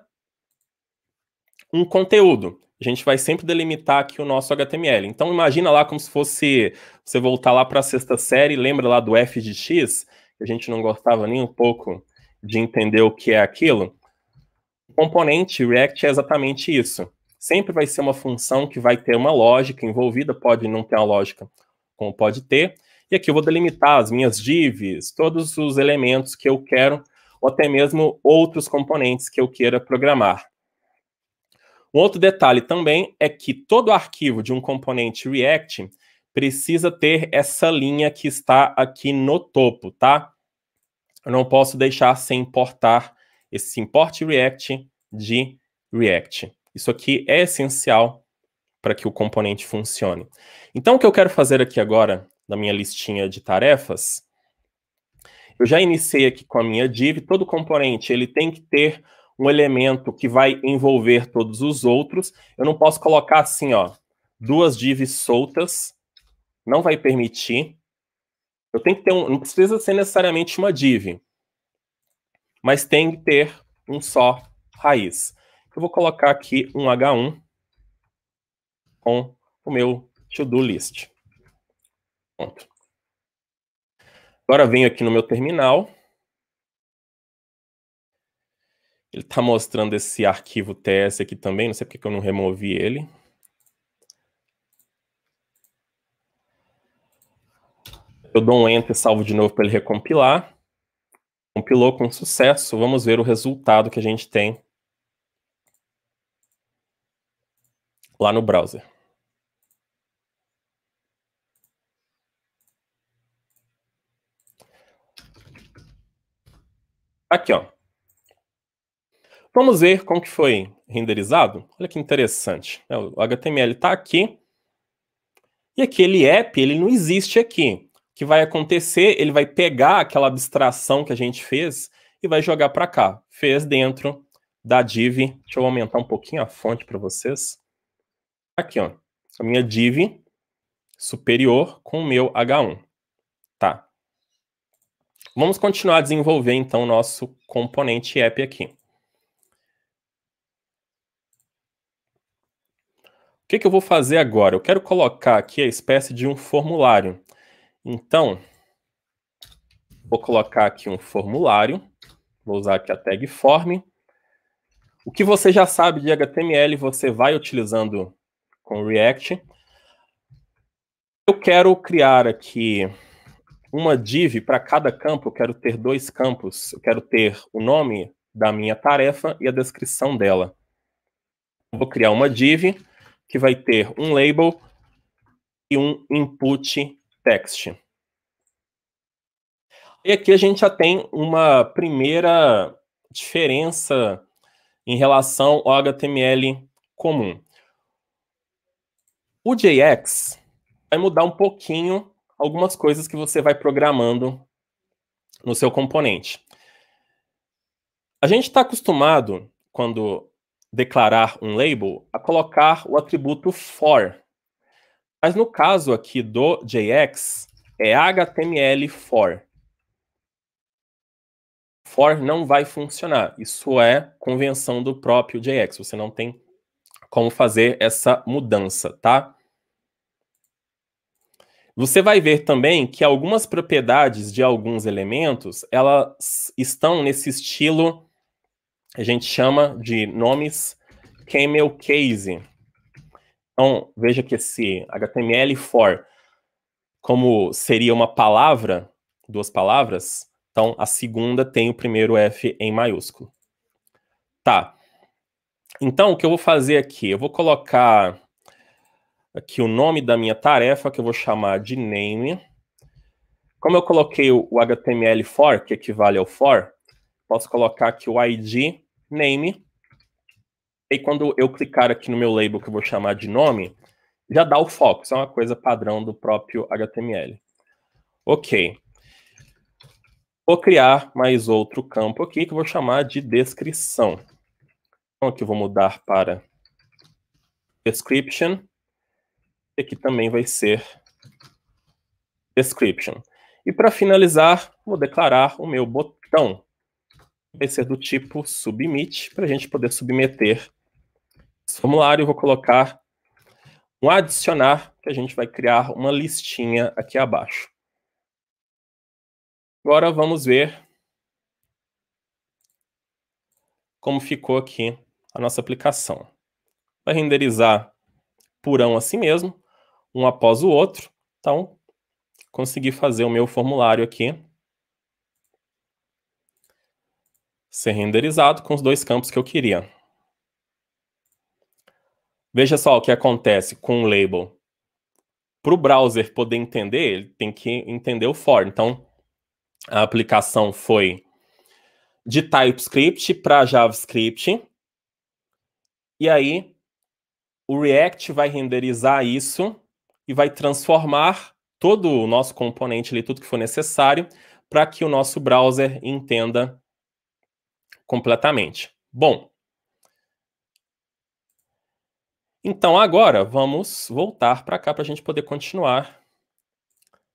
um conteúdo. A gente vai sempre delimitar aqui o nosso HTML. Então, imagina lá como se fosse você voltar lá para a sexta série, lembra lá do f de x? a gente não gostava nem um pouco de entender o que é aquilo. O componente React é exatamente isso sempre vai ser uma função que vai ter uma lógica envolvida, pode não ter uma lógica, como pode ter. E aqui eu vou delimitar as minhas divs, todos os elementos que eu quero, ou até mesmo outros componentes que eu queira programar. Um outro detalhe também é que todo arquivo de um componente React precisa ter essa linha que está aqui no topo, tá? Eu não posso deixar sem importar esse import React de React. Isso aqui é essencial para que o componente funcione. Então, o que eu quero fazer aqui agora, na minha listinha de tarefas, eu já iniciei aqui com a minha div, todo componente ele tem que ter um elemento que vai envolver todos os outros. Eu não posso colocar assim, ó, duas divs soltas, não vai permitir. Eu tenho que ter um, não precisa ser necessariamente uma div, mas tem que ter um só raiz eu vou colocar aqui um H1 com o meu to-do list. Pronto. Agora venho aqui no meu terminal. Ele está mostrando esse arquivo TS aqui também, não sei porque eu não removi ele. Eu dou um Enter, salvo de novo para ele recompilar. Compilou com sucesso. Vamos ver o resultado que a gente tem lá no browser. Aqui, ó. Vamos ver como que foi renderizado. Olha que interessante. Né? O HTML está aqui. E aquele app, ele não existe aqui. O que vai acontecer, ele vai pegar aquela abstração que a gente fez e vai jogar para cá. Fez dentro da div. Deixa eu aumentar um pouquinho a fonte para vocês aqui, ó, a minha div superior com o meu H1. Tá. Vamos continuar a desenvolver, então, o nosso componente app aqui. O que, que eu vou fazer agora? Eu quero colocar aqui a espécie de um formulário. Então, vou colocar aqui um formulário. Vou usar aqui a tag form. O que você já sabe de HTML, você vai utilizando com o React. Eu quero criar aqui uma div para cada campo, eu quero ter dois campos, eu quero ter o nome da minha tarefa e a descrição dela. Eu vou criar uma div que vai ter um label e um input text. E aqui a gente já tem uma primeira diferença em relação ao HTML comum. O JX vai mudar um pouquinho algumas coisas que você vai programando no seu componente. A gente está acostumado, quando declarar um label, a colocar o atributo for. Mas no caso aqui do JX, é HTML for. For não vai funcionar. Isso é convenção do próprio JX. Você não tem como fazer essa mudança, tá? Você vai ver também que algumas propriedades de alguns elementos, elas estão nesse estilo, a gente chama de nomes camel case. Então, veja que esse HTML for, como seria uma palavra, duas palavras, então a segunda tem o primeiro F em maiúsculo. Tá. Então, o que eu vou fazer aqui? Eu vou colocar aqui o nome da minha tarefa, que eu vou chamar de name. Como eu coloquei o HTML for, que equivale ao for, posso colocar aqui o ID name. E quando eu clicar aqui no meu label, que eu vou chamar de nome, já dá o foco. Isso é uma coisa padrão do próprio HTML. Ok. Vou criar mais outro campo aqui, que eu vou chamar de descrição. Então, aqui eu vou mudar para description e aqui também vai ser description. E para finalizar, vou declarar o meu botão. Vai ser do tipo submit, para a gente poder submeter esse formulário. vou colocar um adicionar, que a gente vai criar uma listinha aqui abaixo. Agora vamos ver como ficou aqui a nossa aplicação. Vai renderizar purão assim mesmo um após o outro. Então, consegui fazer o meu formulário aqui. Ser renderizado com os dois campos que eu queria. Veja só o que acontece com o label. Para o browser poder entender, ele tem que entender o for. Então, a aplicação foi de TypeScript para JavaScript. E aí, o React vai renderizar isso e vai transformar todo o nosso componente ali, tudo que for necessário, para que o nosso browser entenda completamente. Bom, então agora vamos voltar para cá para a gente poder continuar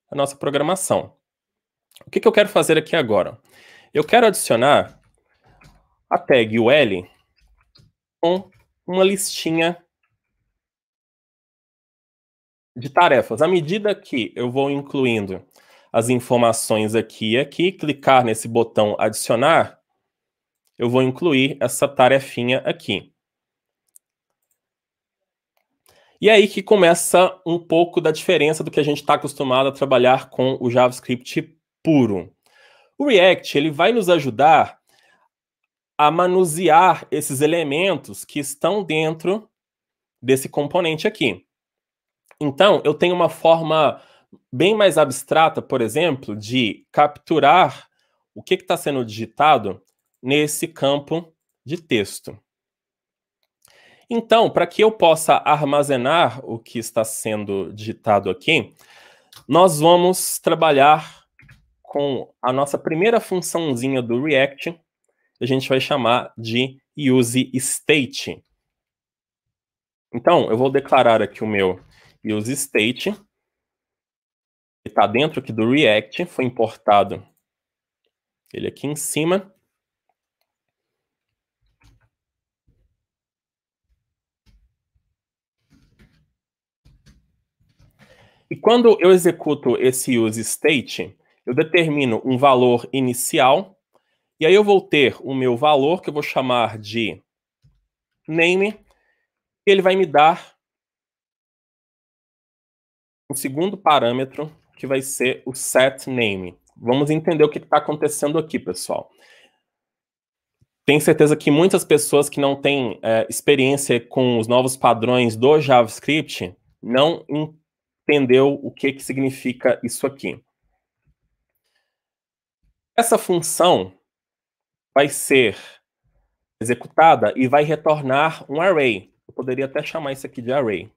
a nossa programação. O que, que eu quero fazer aqui agora? Eu quero adicionar a tag UL com uma listinha de tarefas. À medida que eu vou incluindo as informações aqui e aqui, clicar nesse botão adicionar, eu vou incluir essa tarefinha aqui. E é aí que começa um pouco da diferença do que a gente está acostumado a trabalhar com o JavaScript puro. O React ele vai nos ajudar a manusear esses elementos que estão dentro desse componente aqui. Então, eu tenho uma forma bem mais abstrata, por exemplo, de capturar o que está sendo digitado nesse campo de texto. Então, para que eu possa armazenar o que está sendo digitado aqui, nós vamos trabalhar com a nossa primeira funçãozinha do React, a gente vai chamar de use state. Então, eu vou declarar aqui o meu e os state, que está dentro aqui do React, foi importado ele aqui em cima. E quando eu executo esse use state, eu determino um valor inicial, e aí eu vou ter o meu valor, que eu vou chamar de name, ele vai me dar um segundo parâmetro que vai ser o set name. Vamos entender o que está acontecendo aqui, pessoal. Tenho certeza que muitas pessoas que não têm é, experiência com os novos padrões do JavaScript não entendeu o que, que significa isso aqui. Essa função vai ser executada e vai retornar um array. Eu poderia até chamar isso aqui de array.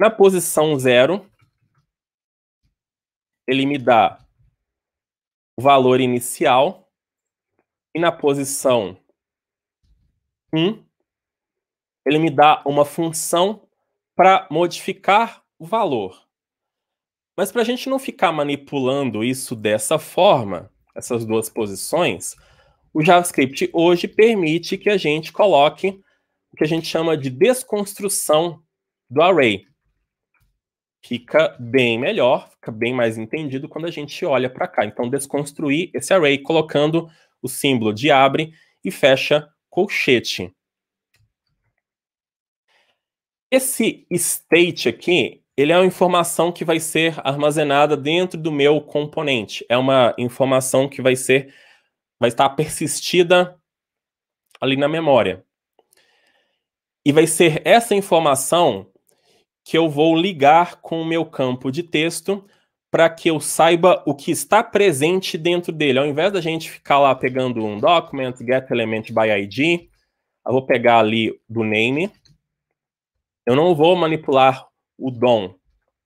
Na posição zero, ele me dá o valor inicial. E na posição 1, um, ele me dá uma função para modificar o valor. Mas para a gente não ficar manipulando isso dessa forma, essas duas posições, o JavaScript hoje permite que a gente coloque o que a gente chama de desconstrução do array fica bem melhor, fica bem mais entendido quando a gente olha para cá. Então, desconstruir esse array colocando o símbolo de abre e fecha colchete. Esse state aqui, ele é uma informação que vai ser armazenada dentro do meu componente. É uma informação que vai ser vai estar persistida ali na memória. E vai ser essa informação que eu vou ligar com o meu campo de texto para que eu saiba o que está presente dentro dele. Ao invés da gente ficar lá pegando um document, get element by ID, eu vou pegar ali do name. Eu não vou manipular o DOM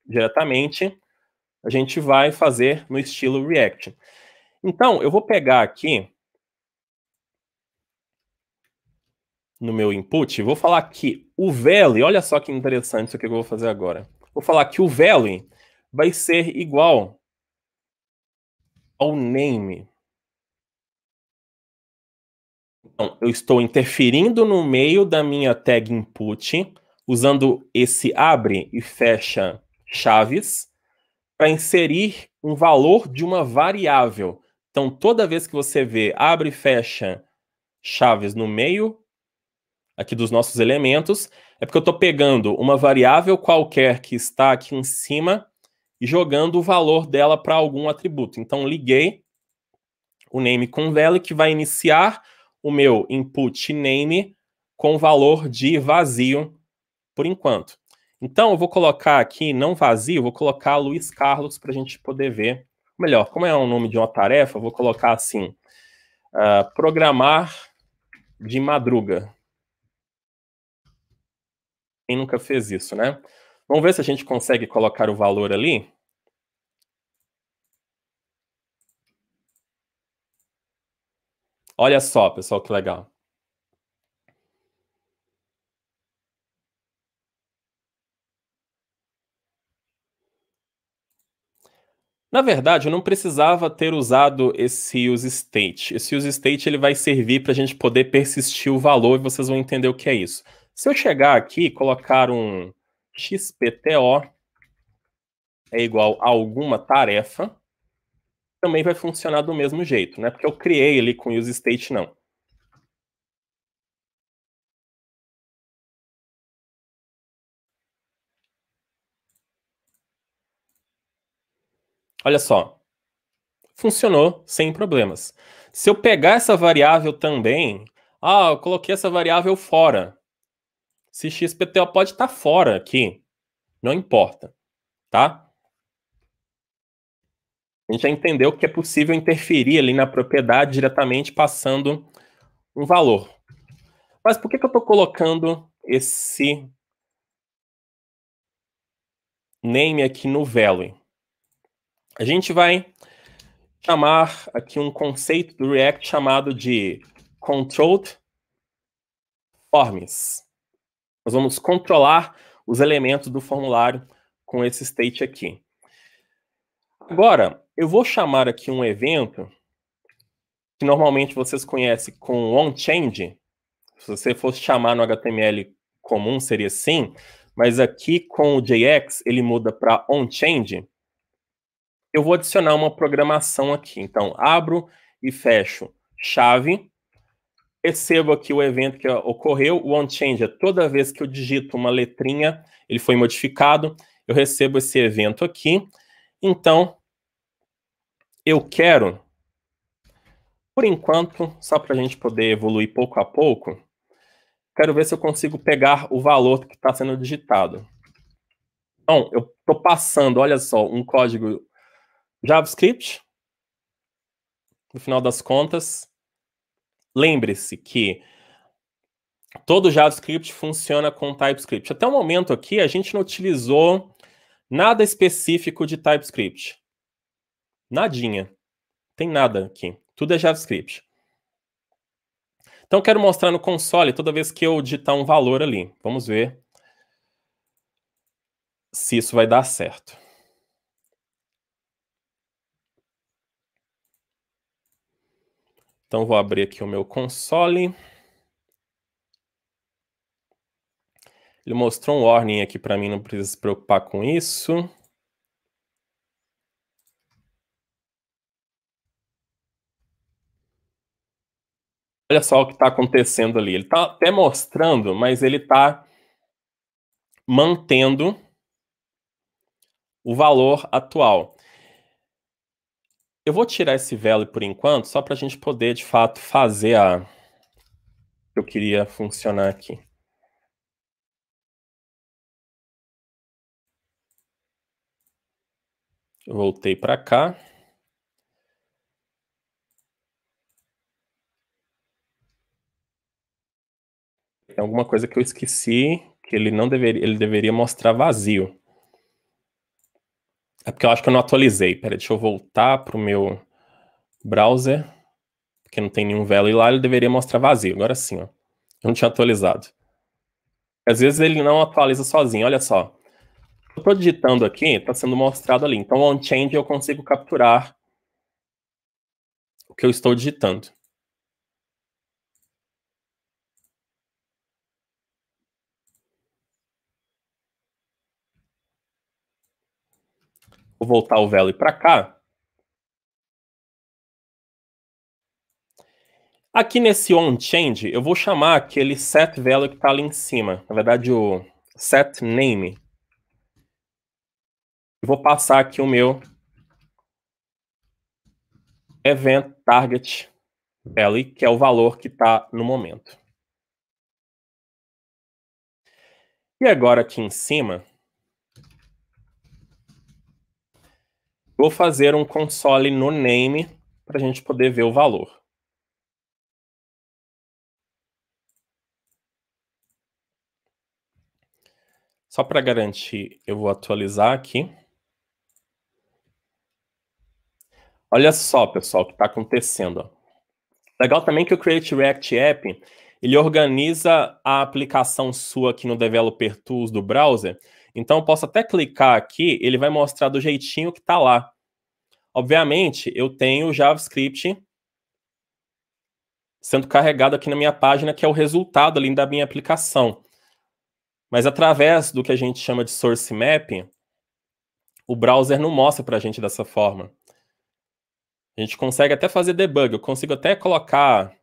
diretamente. A gente vai fazer no estilo React. Então, eu vou pegar aqui no meu input, vou falar que o value, olha só que interessante isso que eu vou fazer agora. Vou falar que o value vai ser igual ao name. Então, eu estou interferindo no meio da minha tag input, usando esse abre e fecha chaves, para inserir um valor de uma variável. Então, toda vez que você vê abre e fecha chaves no meio aqui dos nossos elementos, é porque eu estou pegando uma variável qualquer que está aqui em cima e jogando o valor dela para algum atributo. Então, liguei o name com value, que vai iniciar o meu input name com valor de vazio por enquanto. Então, eu vou colocar aqui, não vazio, vou colocar Luiz Carlos para a gente poder ver. Melhor, como é o nome de uma tarefa, eu vou colocar assim, uh, programar de madruga. Quem nunca fez isso, né? Vamos ver se a gente consegue colocar o valor ali. Olha só, pessoal, que legal. Na verdade, eu não precisava ter usado esse use state. Esse use state ele vai servir para a gente poder persistir o valor e vocês vão entender o que é isso. Se eu chegar aqui e colocar um XPTO é igual a alguma tarefa, também vai funcionar do mesmo jeito, né? Porque eu criei ali com use state não. Olha só. Funcionou sem problemas. Se eu pegar essa variável também, ah, eu coloquei essa variável fora. Se XPTO pode estar tá fora aqui, não importa, tá? A gente já entendeu que é possível interferir ali na propriedade diretamente passando um valor. Mas por que, que eu estou colocando esse name aqui no value? A gente vai chamar aqui um conceito do React chamado de controlled forms. Nós vamos controlar os elementos do formulário com esse state aqui. Agora, eu vou chamar aqui um evento que normalmente vocês conhecem com onChange. Se você fosse chamar no HTML comum, seria assim. Mas aqui com o JX, ele muda para onChange. Eu vou adicionar uma programação aqui. Então, abro e fecho chave percebo aqui o evento que ocorreu, o onChanger, é toda vez que eu digito uma letrinha, ele foi modificado, eu recebo esse evento aqui. Então, eu quero, por enquanto, só para a gente poder evoluir pouco a pouco, quero ver se eu consigo pegar o valor que está sendo digitado. Então, eu estou passando, olha só, um código JavaScript, no final das contas, Lembre-se que todo JavaScript funciona com TypeScript. Até o momento aqui, a gente não utilizou nada específico de TypeScript. Nadinha. Tem nada aqui. Tudo é JavaScript. Então, quero mostrar no console toda vez que eu digitar um valor ali. Vamos ver se isso vai dar certo. Então vou abrir aqui o meu console. Ele mostrou um warning aqui para mim, não precisa se preocupar com isso. Olha só o que está acontecendo ali. Ele está até mostrando, mas ele está mantendo o valor atual. Eu vou tirar esse velo por enquanto, só para a gente poder, de fato, fazer a... Eu queria funcionar aqui. Eu voltei para cá. Tem alguma coisa que eu esqueci que ele não deveria, ele deveria mostrar vazio. É porque eu acho que eu não atualizei. Pera, deixa eu voltar para o meu browser, porque não tem nenhum velho lá, ele deveria mostrar vazio. Agora sim, ó. Eu não tinha atualizado. Às vezes ele não atualiza sozinho, olha só. Eu estou digitando aqui, está sendo mostrado ali. Então, on-change eu consigo capturar o que eu estou digitando. Vou voltar o Velo para cá. Aqui nesse onChange, eu vou chamar aquele set value que está ali em cima. Na verdade, o set name. E vou passar aqui o meu event target value, que é o valor que está no momento. E agora aqui em cima, Vou fazer um console no name para a gente poder ver o valor. Só para garantir, eu vou atualizar aqui. Olha só, pessoal, o que está acontecendo. Legal também que o Create React App ele organiza a aplicação sua aqui no Developer Tools do browser então, eu posso até clicar aqui, ele vai mostrar do jeitinho que está lá. Obviamente, eu tenho o JavaScript sendo carregado aqui na minha página, que é o resultado ali da minha aplicação. Mas através do que a gente chama de source map, o browser não mostra para a gente dessa forma. A gente consegue até fazer debug, eu consigo até colocar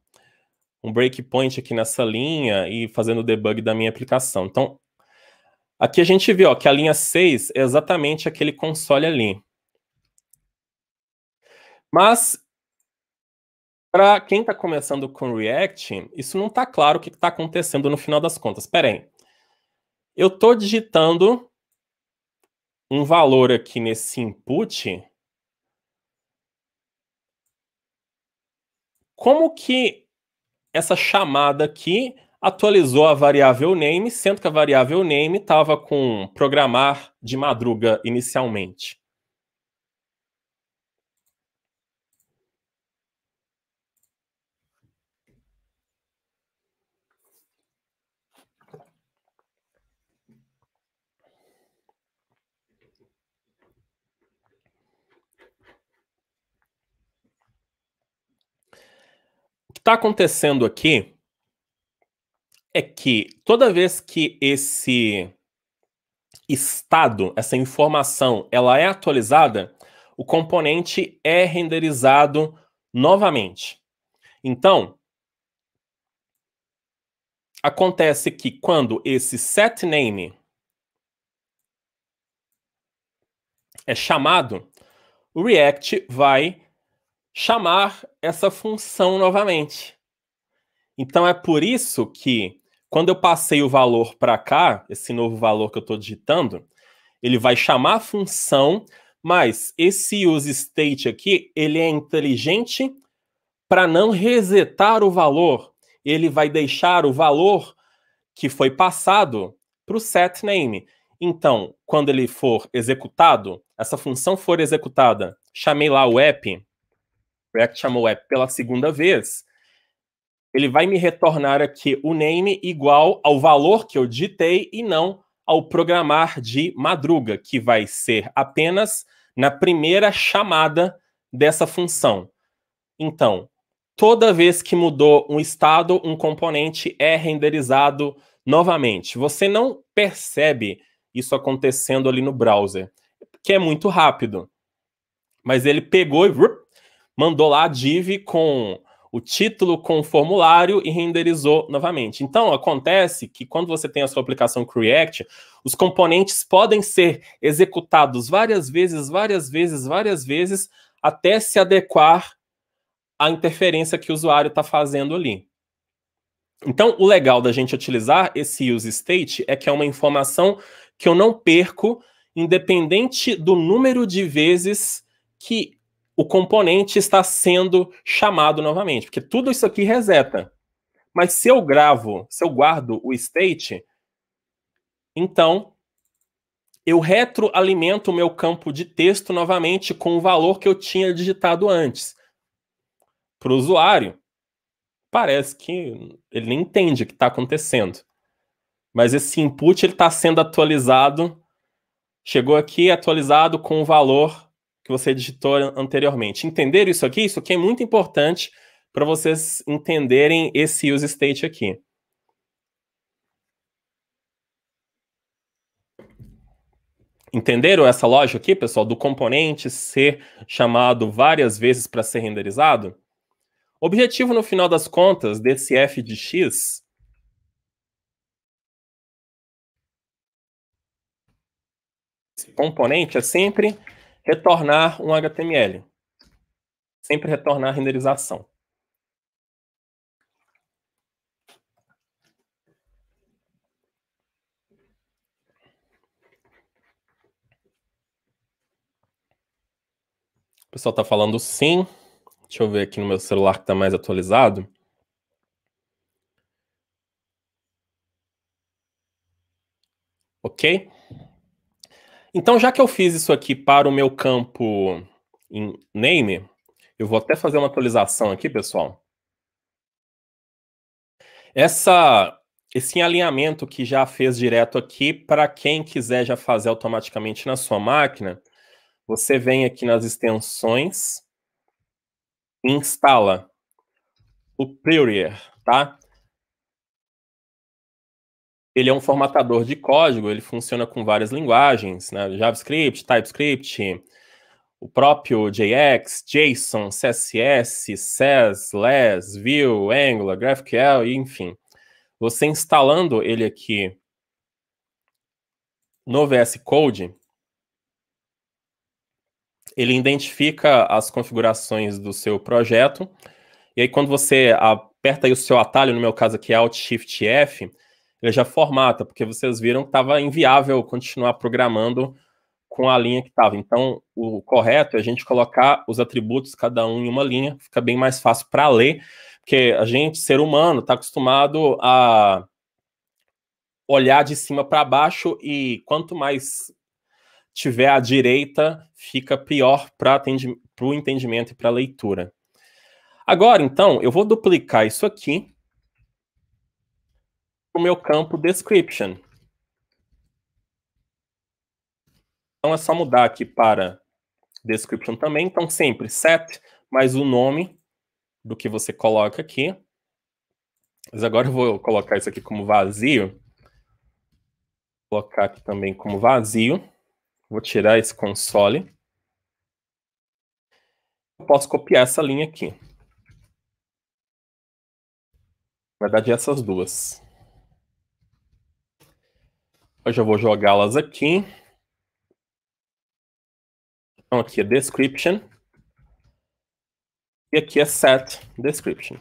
um breakpoint aqui nessa linha e fazendo debug da minha aplicação. Então, Aqui a gente vê ó, que a linha 6 é exatamente aquele console ali. Mas, para quem está começando com React, isso não está claro o que está acontecendo no final das contas. Espera aí. Eu estou digitando um valor aqui nesse input. Como que essa chamada aqui atualizou a variável name, sendo que a variável name estava com programar de madruga inicialmente. está acontecendo aqui é que toda vez que esse estado, essa informação, ela é atualizada, o componente é renderizado novamente. Então, acontece que quando esse set name é chamado, o React vai chamar essa função novamente. Então é por isso que quando eu passei o valor para cá, esse novo valor que eu estou digitando, ele vai chamar a função, mas esse useState aqui, ele é inteligente para não resetar o valor. Ele vai deixar o valor que foi passado para o setName. Então, quando ele for executado, essa função for executada, chamei lá o app, React chamou o app pela segunda vez, ele vai me retornar aqui o name igual ao valor que eu digitei e não ao programar de madruga, que vai ser apenas na primeira chamada dessa função. Então, toda vez que mudou um estado, um componente é renderizado novamente. Você não percebe isso acontecendo ali no browser, que é muito rápido. Mas ele pegou e mandou lá a div com o título com o formulário e renderizou novamente. Então, acontece que quando você tem a sua aplicação com React, os componentes podem ser executados várias vezes, várias vezes, várias vezes, até se adequar à interferência que o usuário está fazendo ali. Então, o legal da gente utilizar esse use state é que é uma informação que eu não perco, independente do número de vezes que o componente está sendo chamado novamente, porque tudo isso aqui reseta. Mas se eu gravo, se eu guardo o state, então eu retroalimento o meu campo de texto novamente com o valor que eu tinha digitado antes. Para o usuário, parece que ele nem entende o que está acontecendo. Mas esse input está sendo atualizado, chegou aqui atualizado com o valor que você digitou anteriormente. Entenderam isso aqui? Isso aqui é muito importante para vocês entenderem esse use state aqui. Entenderam essa lógica aqui, pessoal, do componente ser chamado várias vezes para ser renderizado? O objetivo, no final das contas, desse f de x componente é sempre retornar um HTML. Sempre retornar a renderização. O pessoal está falando sim. Deixa eu ver aqui no meu celular que está mais atualizado. Ok? Então, já que eu fiz isso aqui para o meu campo em name, eu vou até fazer uma atualização aqui, pessoal. Essa, esse alinhamento que já fez direto aqui, para quem quiser já fazer automaticamente na sua máquina, você vem aqui nas extensões, instala o Prior, tá? ele é um formatador de código, ele funciona com várias linguagens, né? JavaScript, TypeScript, o próprio JX, JSON, CSS, SES, LES, Vue, Angular, GraphQL, enfim. Você instalando ele aqui no VS Code, ele identifica as configurações do seu projeto, e aí quando você aperta o seu atalho, no meu caso aqui é Alt Shift F, ele já formata, porque vocês viram que estava inviável continuar programando com a linha que estava. Então, o correto é a gente colocar os atributos cada um em uma linha, fica bem mais fácil para ler, porque a gente, ser humano, está acostumado a olhar de cima para baixo e quanto mais tiver à direita, fica pior para o entendimento e para a leitura. Agora, então, eu vou duplicar isso aqui o meu campo description. Então é só mudar aqui para description também. Então sempre set mais o nome do que você coloca aqui. Mas agora eu vou colocar isso aqui como vazio. Vou colocar aqui também como vazio. Vou tirar esse console. Eu posso copiar essa linha aqui. Na verdade, essas duas. Eu já vou jogá-las aqui. Então, aqui é description. E aqui é set description.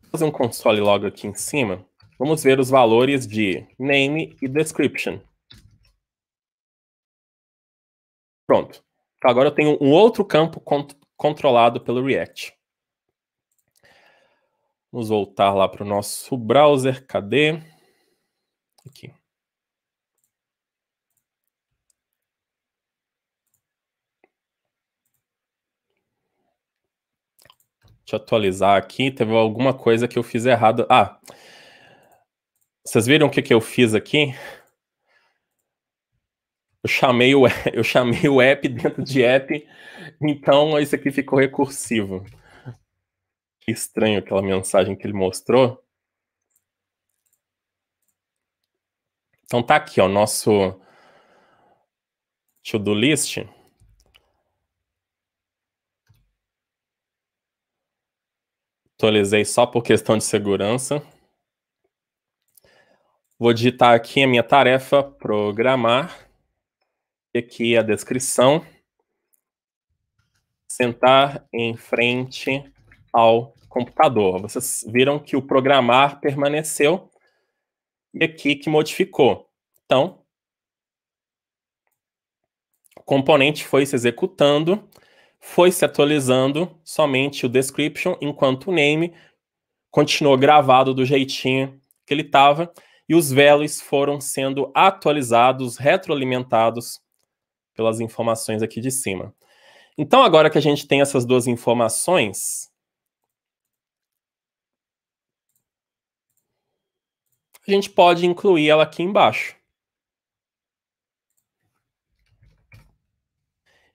Vou fazer um console logo aqui em cima. Vamos ver os valores de name e description. Pronto. Então, agora eu tenho um outro campo controlado pelo React. Vamos voltar lá para o nosso browser. Cadê? Aqui. Deixa eu atualizar aqui. Teve alguma coisa que eu fiz errado. Ah, vocês viram o que, que eu fiz aqui? Eu chamei, o, <laughs> eu chamei o app dentro de app, então isso aqui ficou recursivo estranho aquela mensagem que ele mostrou. Então tá aqui, ó, nosso to-do list. Atualizei só por questão de segurança. Vou digitar aqui a minha tarefa, programar. E aqui a descrição. Sentar em frente ao computador. Vocês viram que o programar permaneceu e aqui que modificou. Então, o componente foi se executando, foi se atualizando somente o description, enquanto o name continuou gravado do jeitinho que ele estava e os values foram sendo atualizados, retroalimentados pelas informações aqui de cima. Então, agora que a gente tem essas duas informações, a gente pode incluir ela aqui embaixo.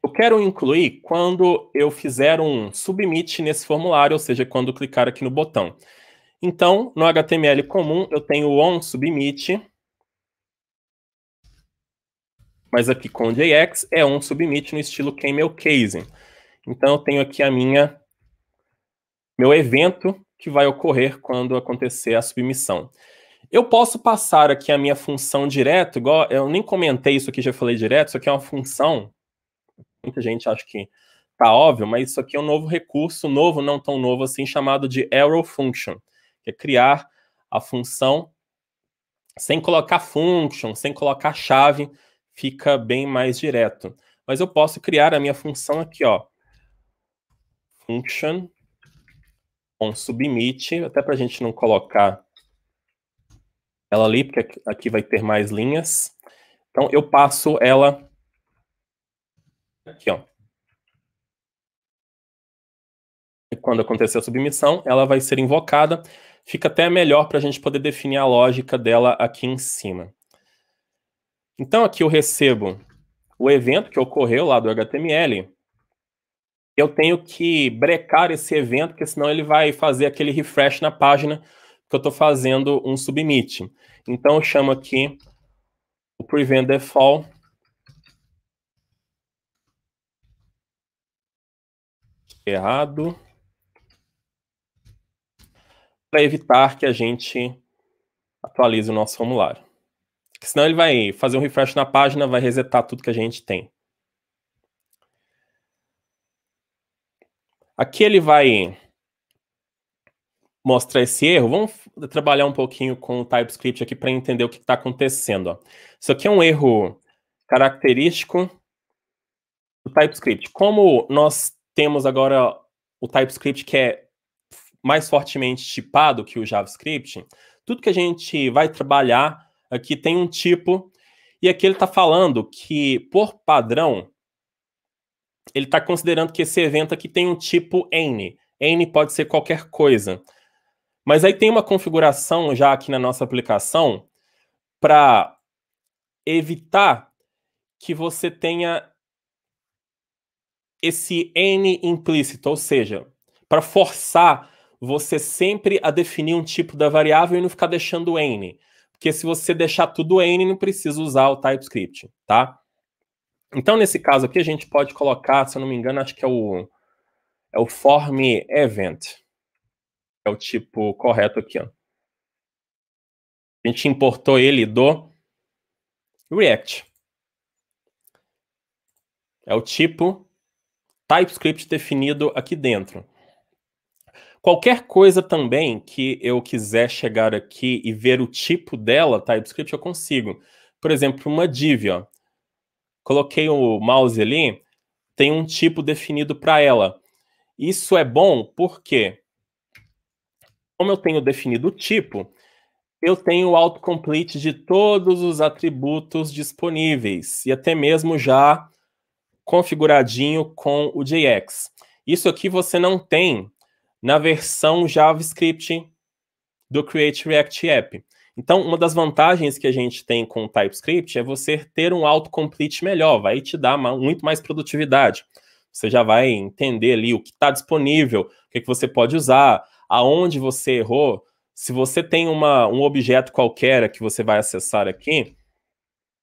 Eu quero incluir quando eu fizer um submit nesse formulário, ou seja, quando clicar aqui no botão. Então, no HTML comum, eu tenho on submit, mas aqui com JX é on submit no estilo camel casing. Então, eu tenho aqui a minha meu evento que vai ocorrer quando acontecer a submissão. Eu posso passar aqui a minha função direto, igual eu nem comentei isso aqui, já falei direto, isso aqui é uma função. Muita gente acha que tá óbvio, mas isso aqui é um novo recurso, novo, não tão novo assim, chamado de arrow function, que é criar a função sem colocar function, sem colocar chave, fica bem mais direto. Mas eu posso criar a minha função aqui, ó. Function com submit, até para a gente não colocar ela ali, porque aqui vai ter mais linhas. Então, eu passo ela aqui, ó. E quando acontecer a submissão, ela vai ser invocada. Fica até melhor para a gente poder definir a lógica dela aqui em cima. Então, aqui eu recebo o evento que ocorreu lá do HTML. Eu tenho que brecar esse evento, porque senão ele vai fazer aquele refresh na página que eu estou fazendo um submit. Então, eu chamo aqui o prevent default, errado, para evitar que a gente atualize o nosso formulário. Porque senão ele vai fazer um refresh na página, vai resetar tudo que a gente tem. Aqui ele vai mostrar esse erro. Vamos trabalhar um pouquinho com o TypeScript aqui para entender o que está acontecendo. Ó. Isso aqui é um erro característico do TypeScript. Como nós temos agora o TypeScript que é mais fortemente tipado que o JavaScript, tudo que a gente vai trabalhar aqui tem um tipo, e aqui ele está falando que, por padrão, ele está considerando que esse evento aqui tem um tipo n. n pode ser qualquer coisa. Mas aí tem uma configuração já aqui na nossa aplicação para evitar que você tenha esse N implícito, ou seja, para forçar você sempre a definir um tipo da variável e não ficar deixando N. Porque se você deixar tudo N, não precisa usar o TypeScript, tá? Então, nesse caso aqui, a gente pode colocar, se eu não me engano, acho que é o, é o form event é o tipo correto aqui. Ó. A gente importou ele do React. É o tipo TypeScript definido aqui dentro. Qualquer coisa também que eu quiser chegar aqui e ver o tipo dela, TypeScript, eu consigo. Por exemplo, uma div, ó. Coloquei o mouse ali, tem um tipo definido para ela. Isso é bom porque como eu tenho definido o tipo, eu tenho o autocomplete de todos os atributos disponíveis e até mesmo já configuradinho com o JX. Isso aqui você não tem na versão JavaScript do Create React App. Então, uma das vantagens que a gente tem com o TypeScript é você ter um autocomplete melhor, vai te dar muito mais produtividade. Você já vai entender ali o que está disponível, o que, é que você pode usar, aonde você errou, se você tem uma, um objeto qualquer que você vai acessar aqui,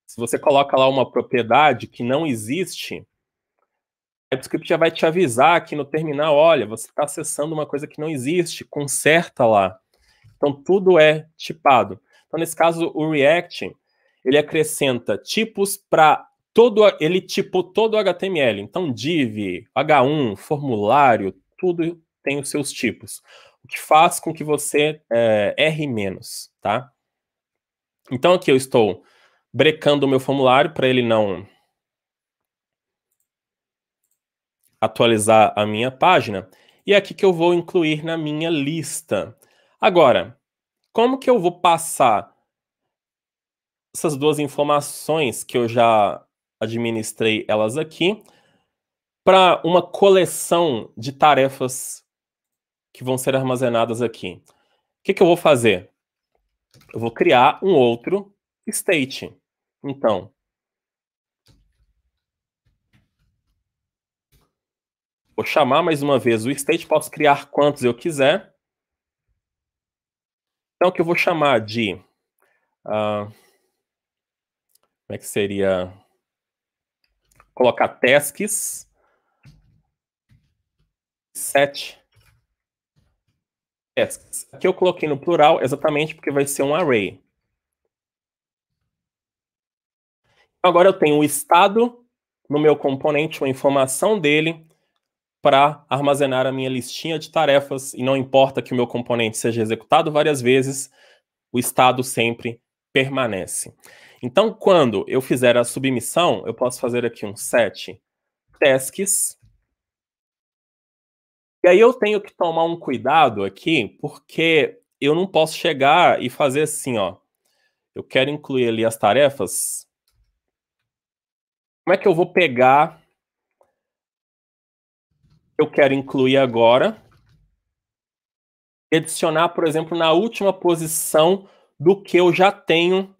se você coloca lá uma propriedade que não existe, o TypeScript já vai te avisar aqui no terminal, olha, você está acessando uma coisa que não existe, conserta lá. Então, tudo é tipado. Então, nesse caso, o React, ele acrescenta tipos para todo, ele tipou todo o HTML. Então, div, H1, formulário, tudo tem os seus tipos o que faz com que você é, erre menos, tá? Então aqui eu estou brecando o meu formulário para ele não atualizar a minha página. E é aqui que eu vou incluir na minha lista. Agora, como que eu vou passar essas duas informações que eu já administrei elas aqui para uma coleção de tarefas que vão ser armazenadas aqui. O que, que eu vou fazer? Eu vou criar um outro state. Então, vou chamar mais uma vez o state, posso criar quantos eu quiser. Então, o que eu vou chamar de... Uh, como é que seria? Colocar tasks set tasks. É, aqui eu coloquei no plural exatamente porque vai ser um array. Então, agora eu tenho o estado no meu componente, uma informação dele, para armazenar a minha listinha de tarefas, e não importa que o meu componente seja executado várias vezes, o estado sempre permanece. Então, quando eu fizer a submissão, eu posso fazer aqui um set tasks, e aí eu tenho que tomar um cuidado aqui, porque eu não posso chegar e fazer assim, ó. Eu quero incluir ali as tarefas. Como é que eu vou pegar? Eu quero incluir agora. E adicionar, por exemplo, na última posição do que eu já tenho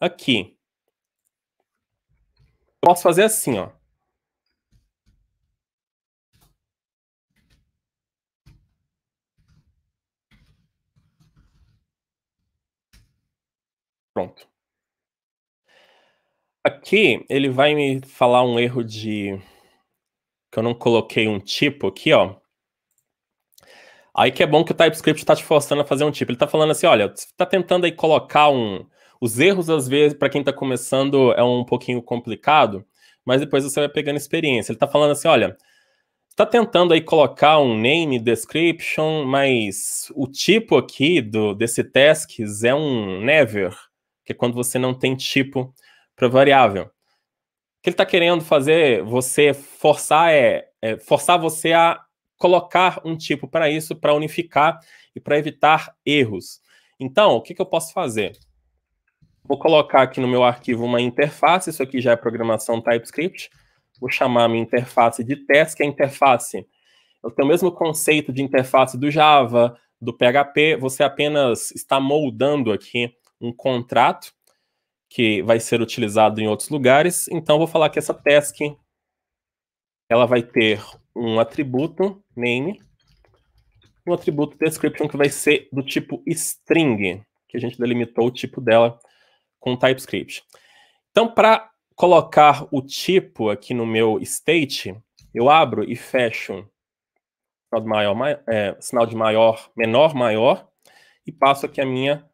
aqui. Posso fazer assim, ó. Pronto. Aqui ele vai me falar um erro de que eu não coloquei um tipo aqui, ó. Aí que é bom que o TypeScript está te forçando a fazer um tipo. Ele está falando assim, olha, você está tentando aí colocar um... Os erros, às vezes, para quem está começando, é um pouquinho complicado, mas depois você vai pegando experiência. Ele está falando assim, olha, está tentando aí colocar um name description, mas o tipo aqui do, desse tasks é um never que é quando você não tem tipo para variável. O que ele está querendo fazer você forçar é, é forçar você a colocar um tipo para isso, para unificar e para evitar erros. Então, o que, que eu posso fazer? Vou colocar aqui no meu arquivo uma interface, isso aqui já é programação TypeScript. Vou chamar minha interface de test, que é a interface. Eu tenho o mesmo conceito de interface do Java, do PHP, você apenas está moldando aqui um contrato que vai ser utilizado em outros lugares. Então, vou falar que essa task ela vai ter um atributo name, um atributo description que vai ser do tipo string, que a gente delimitou o tipo dela com TypeScript. Então, para colocar o tipo aqui no meu state, eu abro e fecho sinal de maior, maior é, sinal de maior, menor, maior, e passo aqui a minha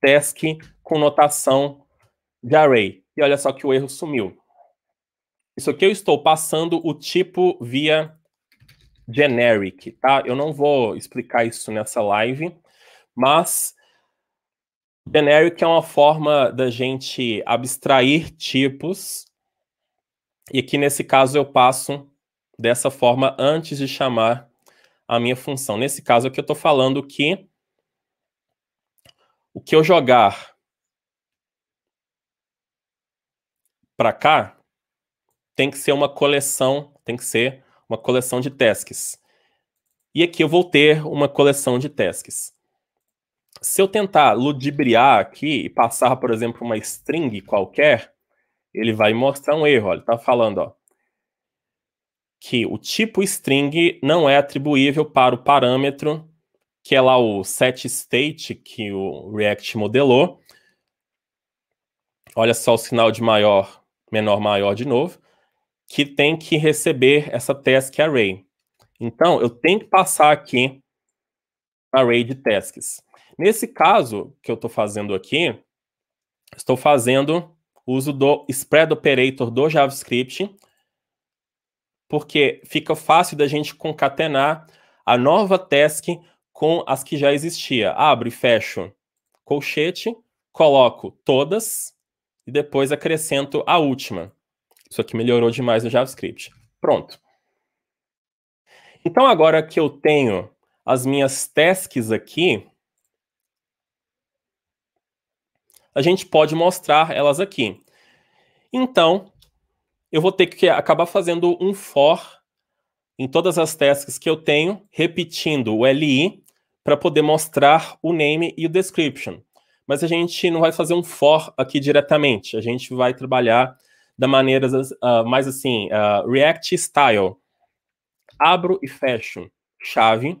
task com notação de array. E olha só que o erro sumiu. Isso aqui eu estou passando o tipo via generic, tá? Eu não vou explicar isso nessa live, mas generic é uma forma da gente abstrair tipos. E aqui nesse caso eu passo dessa forma antes de chamar a minha função. Nesse caso aqui eu estou falando que o que eu jogar para cá tem que ser uma coleção, tem que ser uma coleção de tasks. E aqui eu vou ter uma coleção de tasks. Se eu tentar ludibriar aqui e passar, por exemplo, uma string qualquer, ele vai mostrar um erro. Ele está falando ó, que o tipo string não é atribuível para o parâmetro que é lá o set state que o React modelou. Olha só o sinal de maior, menor, maior de novo, que tem que receber essa task array. Então, eu tenho que passar aqui array de tasks. Nesse caso que eu estou fazendo aqui, estou fazendo uso do spread operator do JavaScript, porque fica fácil da gente concatenar a nova task com as que já existia. Abro e fecho colchete, coloco todas e depois acrescento a última. Isso aqui melhorou demais no JavaScript. Pronto. Então, agora que eu tenho as minhas tasks aqui, a gente pode mostrar elas aqui. Então, eu vou ter que acabar fazendo um for em todas as tasks que eu tenho, repetindo o li para poder mostrar o name e o description. Mas a gente não vai fazer um for aqui diretamente, a gente vai trabalhar da maneira uh, mais assim, uh, React Style. Abro e fecho chave,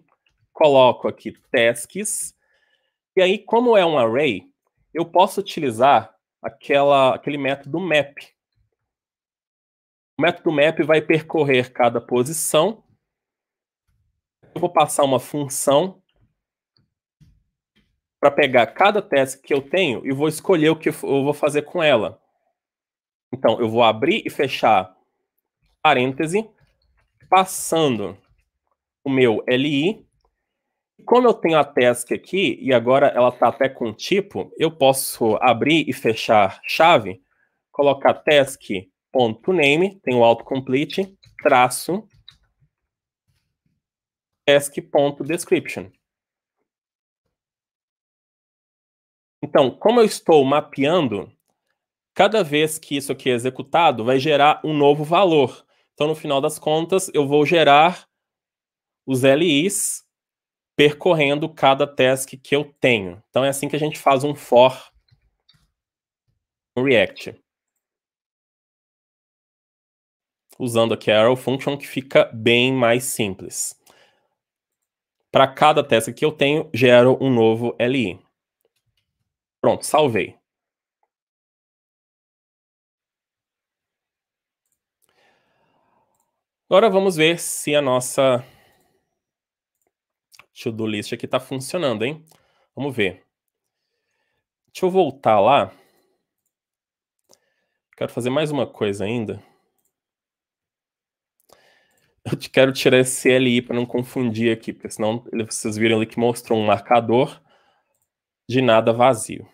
coloco aqui tasks, e aí, como é um array, eu posso utilizar aquela, aquele método map. O método map vai percorrer cada posição. Eu vou passar uma função para pegar cada task que eu tenho e vou escolher o que eu vou fazer com ela. Então, eu vou abrir e fechar parêntese, passando o meu LI. Como eu tenho a task aqui, e agora ela está até com tipo, eu posso abrir e fechar chave, colocar task.name, tem o autocomplete, traço, task.description. Então, como eu estou mapeando, cada vez que isso aqui é executado, vai gerar um novo valor. Então, no final das contas, eu vou gerar os LIs percorrendo cada task que eu tenho. Então, é assim que a gente faz um for no React. Usando aqui a arrow function, que fica bem mais simples. Para cada task que eu tenho, gero um novo LI. Pronto, salvei. Agora vamos ver se a nossa to-do list aqui está funcionando, hein? Vamos ver. Deixa eu voltar lá. Quero fazer mais uma coisa ainda. Eu quero tirar esse CLI para não confundir aqui, porque senão vocês viram ali que mostrou um marcador de nada vazio.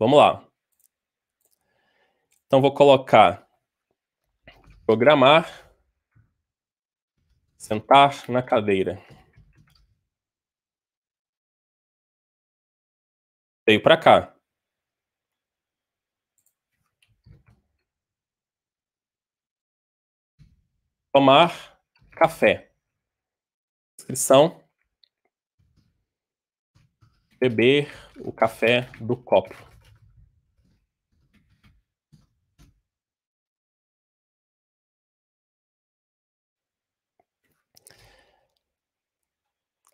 Vamos lá. Então vou colocar programar, sentar na cadeira. Veio para cá. Tomar café. Descrição. Beber o café do copo.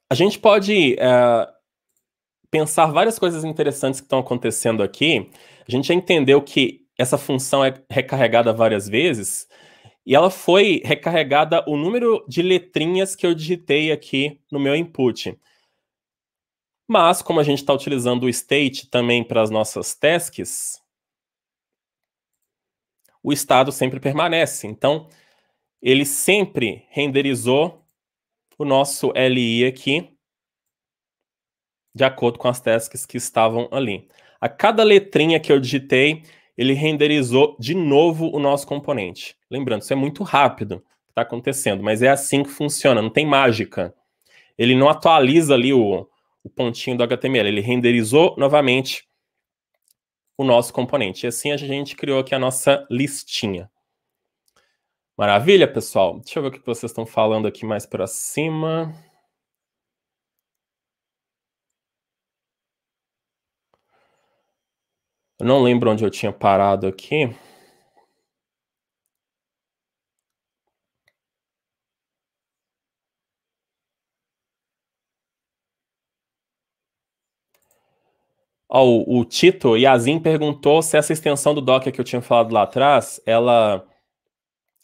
a gente pode é, pensar várias coisas interessantes que estão acontecendo aqui. A gente já entendeu que essa função é recarregada várias vezes, e ela foi recarregada o número de letrinhas que eu digitei aqui no meu input. Mas, como a gente está utilizando o state também para as nossas tasks, o estado sempre permanece. Então, ele sempre renderizou o nosso LI aqui, de acordo com as tasks que estavam ali. A cada letrinha que eu digitei, ele renderizou de novo o nosso componente. Lembrando, isso é muito rápido que está acontecendo, mas é assim que funciona, não tem mágica. Ele não atualiza ali o, o pontinho do HTML, ele renderizou novamente o nosso componente. E assim a gente criou aqui a nossa listinha. Maravilha, pessoal. Deixa eu ver o que vocês estão falando aqui mais para cima. Eu não lembro onde eu tinha parado aqui. Oh, o Tito Yazin perguntou se essa extensão do Docker que eu tinha falado lá atrás, ela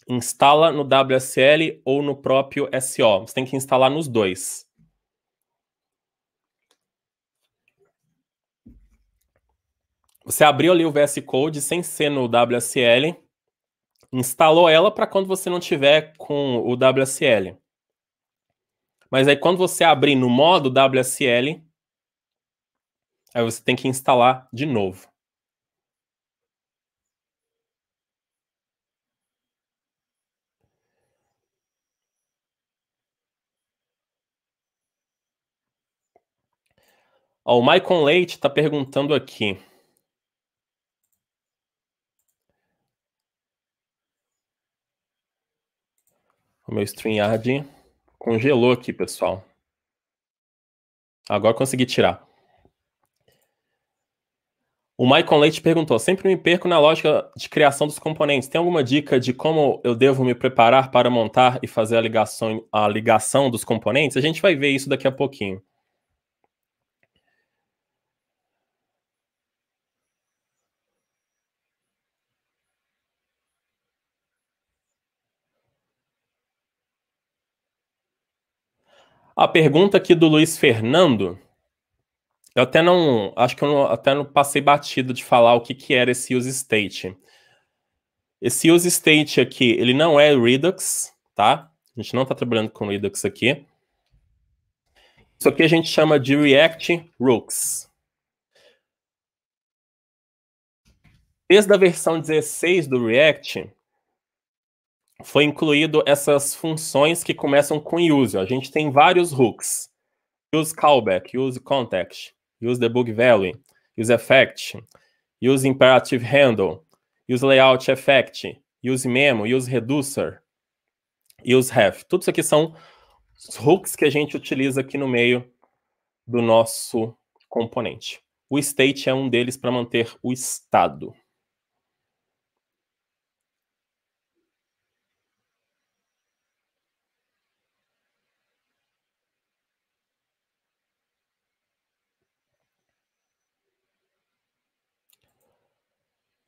instala no WSL ou no próprio SO. Você tem que instalar nos dois. Você abriu ali o VS Code sem ser no WSL, instalou ela para quando você não tiver com o WSL. Mas aí quando você abrir no modo WSL, aí você tem que instalar de novo. Ó, o Maicon Leite está perguntando aqui. O meu StreamYard congelou aqui, pessoal. Agora consegui tirar. O Michael Leite perguntou: sempre me perco na lógica de criação dos componentes. Tem alguma dica de como eu devo me preparar para montar e fazer a ligação, a ligação dos componentes? A gente vai ver isso daqui a pouquinho. A pergunta aqui do Luiz Fernando, eu até não, acho que eu não, até não passei batido de falar o que, que era esse use state. Esse use state aqui, ele não é Redux, tá? A gente não está trabalhando com Redux aqui. Isso aqui a gente chama de React Rooks. Desde a versão 16 do React, foi incluído essas funções que começam com use. A gente tem vários hooks. Use callback, use context, use debug value, use effect, use imperative handle, use layout effect, use memo, use reducer, use ref. Tudo isso aqui são os hooks que a gente utiliza aqui no meio do nosso componente. O state é um deles para manter o estado.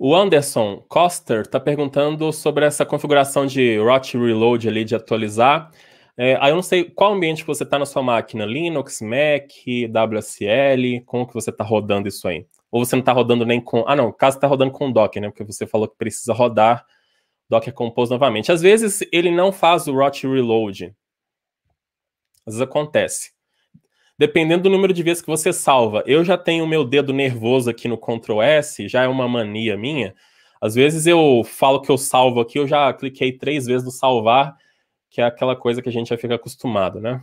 O Anderson Coster está perguntando sobre essa configuração de rot reload ali, de atualizar. É, aí eu não sei qual ambiente você está na sua máquina, Linux, Mac, WSL, como que você está rodando isso aí? Ou você não está rodando nem com... Ah, não, caso está rodando com Docker, né? Porque você falou que precisa rodar Docker Compose novamente. Às vezes ele não faz o rot reload. Às vezes acontece dependendo do número de vezes que você salva. Eu já tenho o meu dedo nervoso aqui no Ctrl S, já é uma mania minha. Às vezes eu falo que eu salvo aqui, eu já cliquei três vezes no salvar, que é aquela coisa que a gente já fica acostumado, né?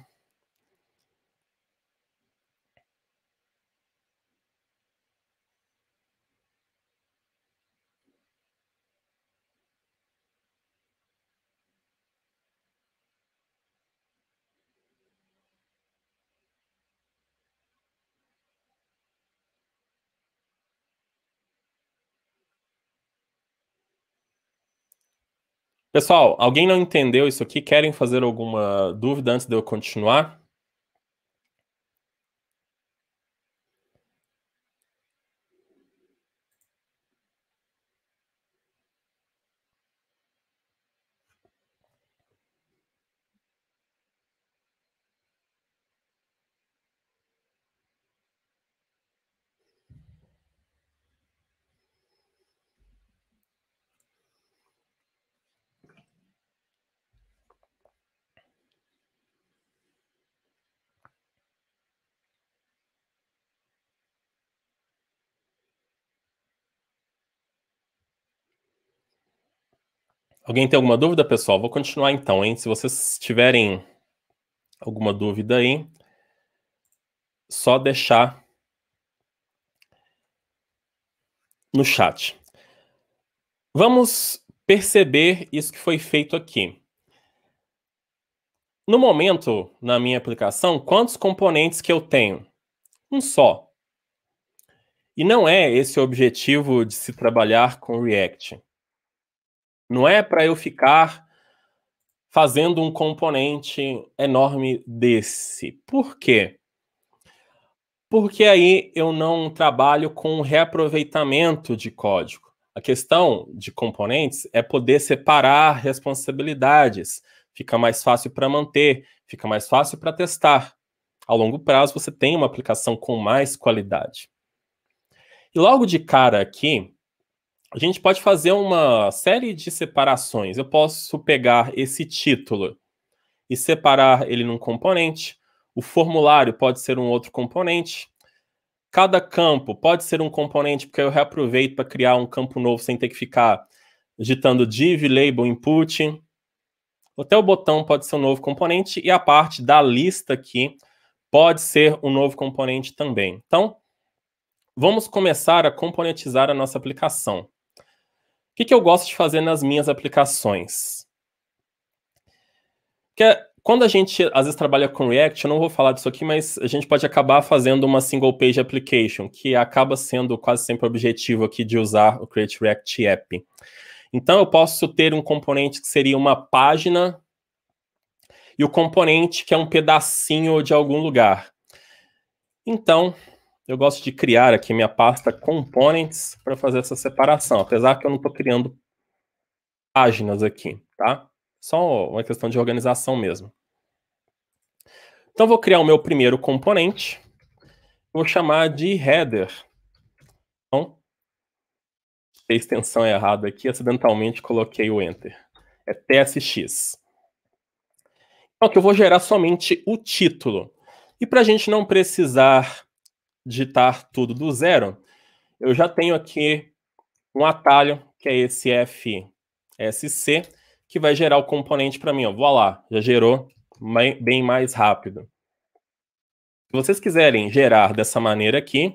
Pessoal, alguém não entendeu isso aqui? Querem fazer alguma dúvida antes de eu continuar? Alguém tem alguma dúvida, pessoal? Vou continuar então, hein? Se vocês tiverem alguma dúvida aí, só deixar no chat. Vamos perceber isso que foi feito aqui. No momento, na minha aplicação, quantos componentes que eu tenho? Um só. E não é esse o objetivo de se trabalhar com React. Não é para eu ficar fazendo um componente enorme desse. Por quê? Porque aí eu não trabalho com reaproveitamento de código. A questão de componentes é poder separar responsabilidades. Fica mais fácil para manter, fica mais fácil para testar. A longo prazo, você tem uma aplicação com mais qualidade. E logo de cara aqui, a gente pode fazer uma série de separações. Eu posso pegar esse título e separar ele num componente. O formulário pode ser um outro componente. Cada campo pode ser um componente, porque eu reaproveito para criar um campo novo sem ter que ficar digitando div, label, input. Até o botão pode ser um novo componente e a parte da lista aqui pode ser um novo componente também. Então, vamos começar a componentizar a nossa aplicação. O que, que eu gosto de fazer nas minhas aplicações? Que é, quando a gente às vezes trabalha com React, eu não vou falar disso aqui, mas a gente pode acabar fazendo uma single page application, que acaba sendo quase sempre o objetivo aqui de usar o Create React App. Então eu posso ter um componente que seria uma página e o componente que é um pedacinho de algum lugar. Então, eu gosto de criar aqui minha pasta components para fazer essa separação, apesar que eu não estou criando páginas aqui, tá? Só uma questão de organização mesmo. Então, vou criar o meu primeiro componente, vou chamar de header. Então, a extensão é errada aqui, acidentalmente coloquei o enter. É TSX. Então, que eu vou gerar somente o título. E para a gente não precisar digitar tudo do zero, eu já tenho aqui um atalho, que é esse FSC, que vai gerar o componente para mim. Ó. Vou lá, já gerou bem mais rápido. Se vocês quiserem gerar dessa maneira aqui,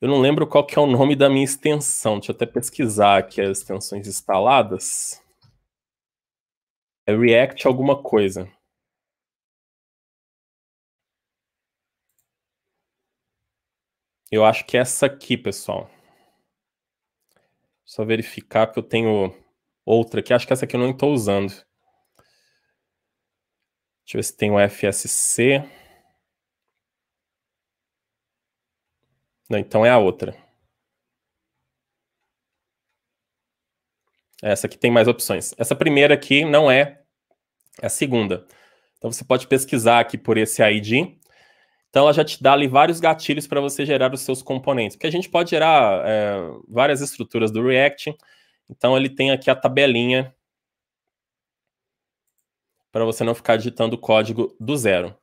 eu não lembro qual que é o nome da minha extensão. Deixa eu até pesquisar aqui as extensões instaladas. É React alguma coisa. Eu acho que é essa aqui, pessoal. Só verificar que eu tenho outra aqui. Acho que essa aqui eu não estou usando. Deixa eu ver se tem o FSC. Não, então é a outra. Essa aqui tem mais opções. Essa primeira aqui não é, é a segunda. Então você pode pesquisar aqui por esse ID então ela já te dá ali vários gatilhos para você gerar os seus componentes, porque a gente pode gerar é, várias estruturas do React. Então ele tem aqui a tabelinha para você não ficar digitando o código do zero.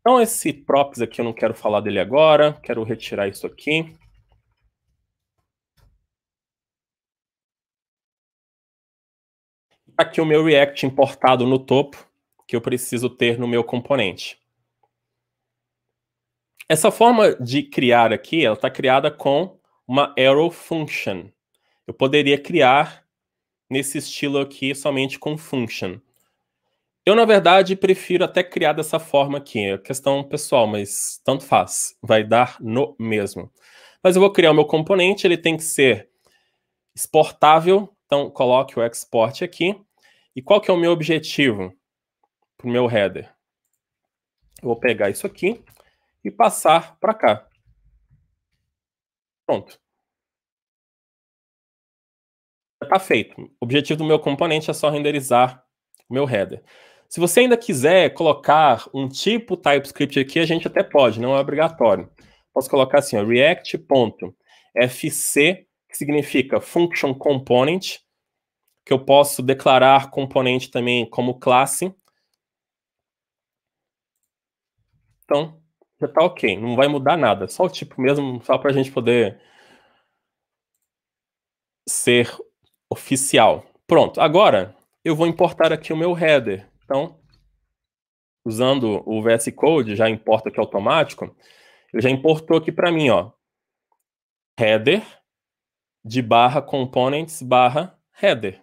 Então esse props aqui eu não quero falar dele agora, quero retirar isso aqui. Tá aqui o meu React importado no topo, que eu preciso ter no meu componente. Essa forma de criar aqui, ela está criada com uma arrow function. Eu poderia criar nesse estilo aqui somente com function. Eu, na verdade, prefiro até criar dessa forma aqui. É questão pessoal, mas tanto faz. Vai dar no mesmo. Mas eu vou criar o meu componente, ele tem que ser exportável. Então, coloque o export aqui. E qual que é o meu objetivo para o meu header? Eu vou pegar isso aqui e passar para cá. Pronto. Já está feito. O objetivo do meu componente é só renderizar o meu header. Se você ainda quiser colocar um tipo TypeScript aqui, a gente até pode, não é obrigatório. Posso colocar assim, react.fc, que significa function component, que eu posso declarar componente também como classe. Então, já tá ok, não vai mudar nada. Só o tipo mesmo, só pra gente poder ser oficial. Pronto, agora eu vou importar aqui o meu header. Então, usando o VS Code, já importa aqui automático, ele já importou aqui para mim, ó, header de barra components barra header.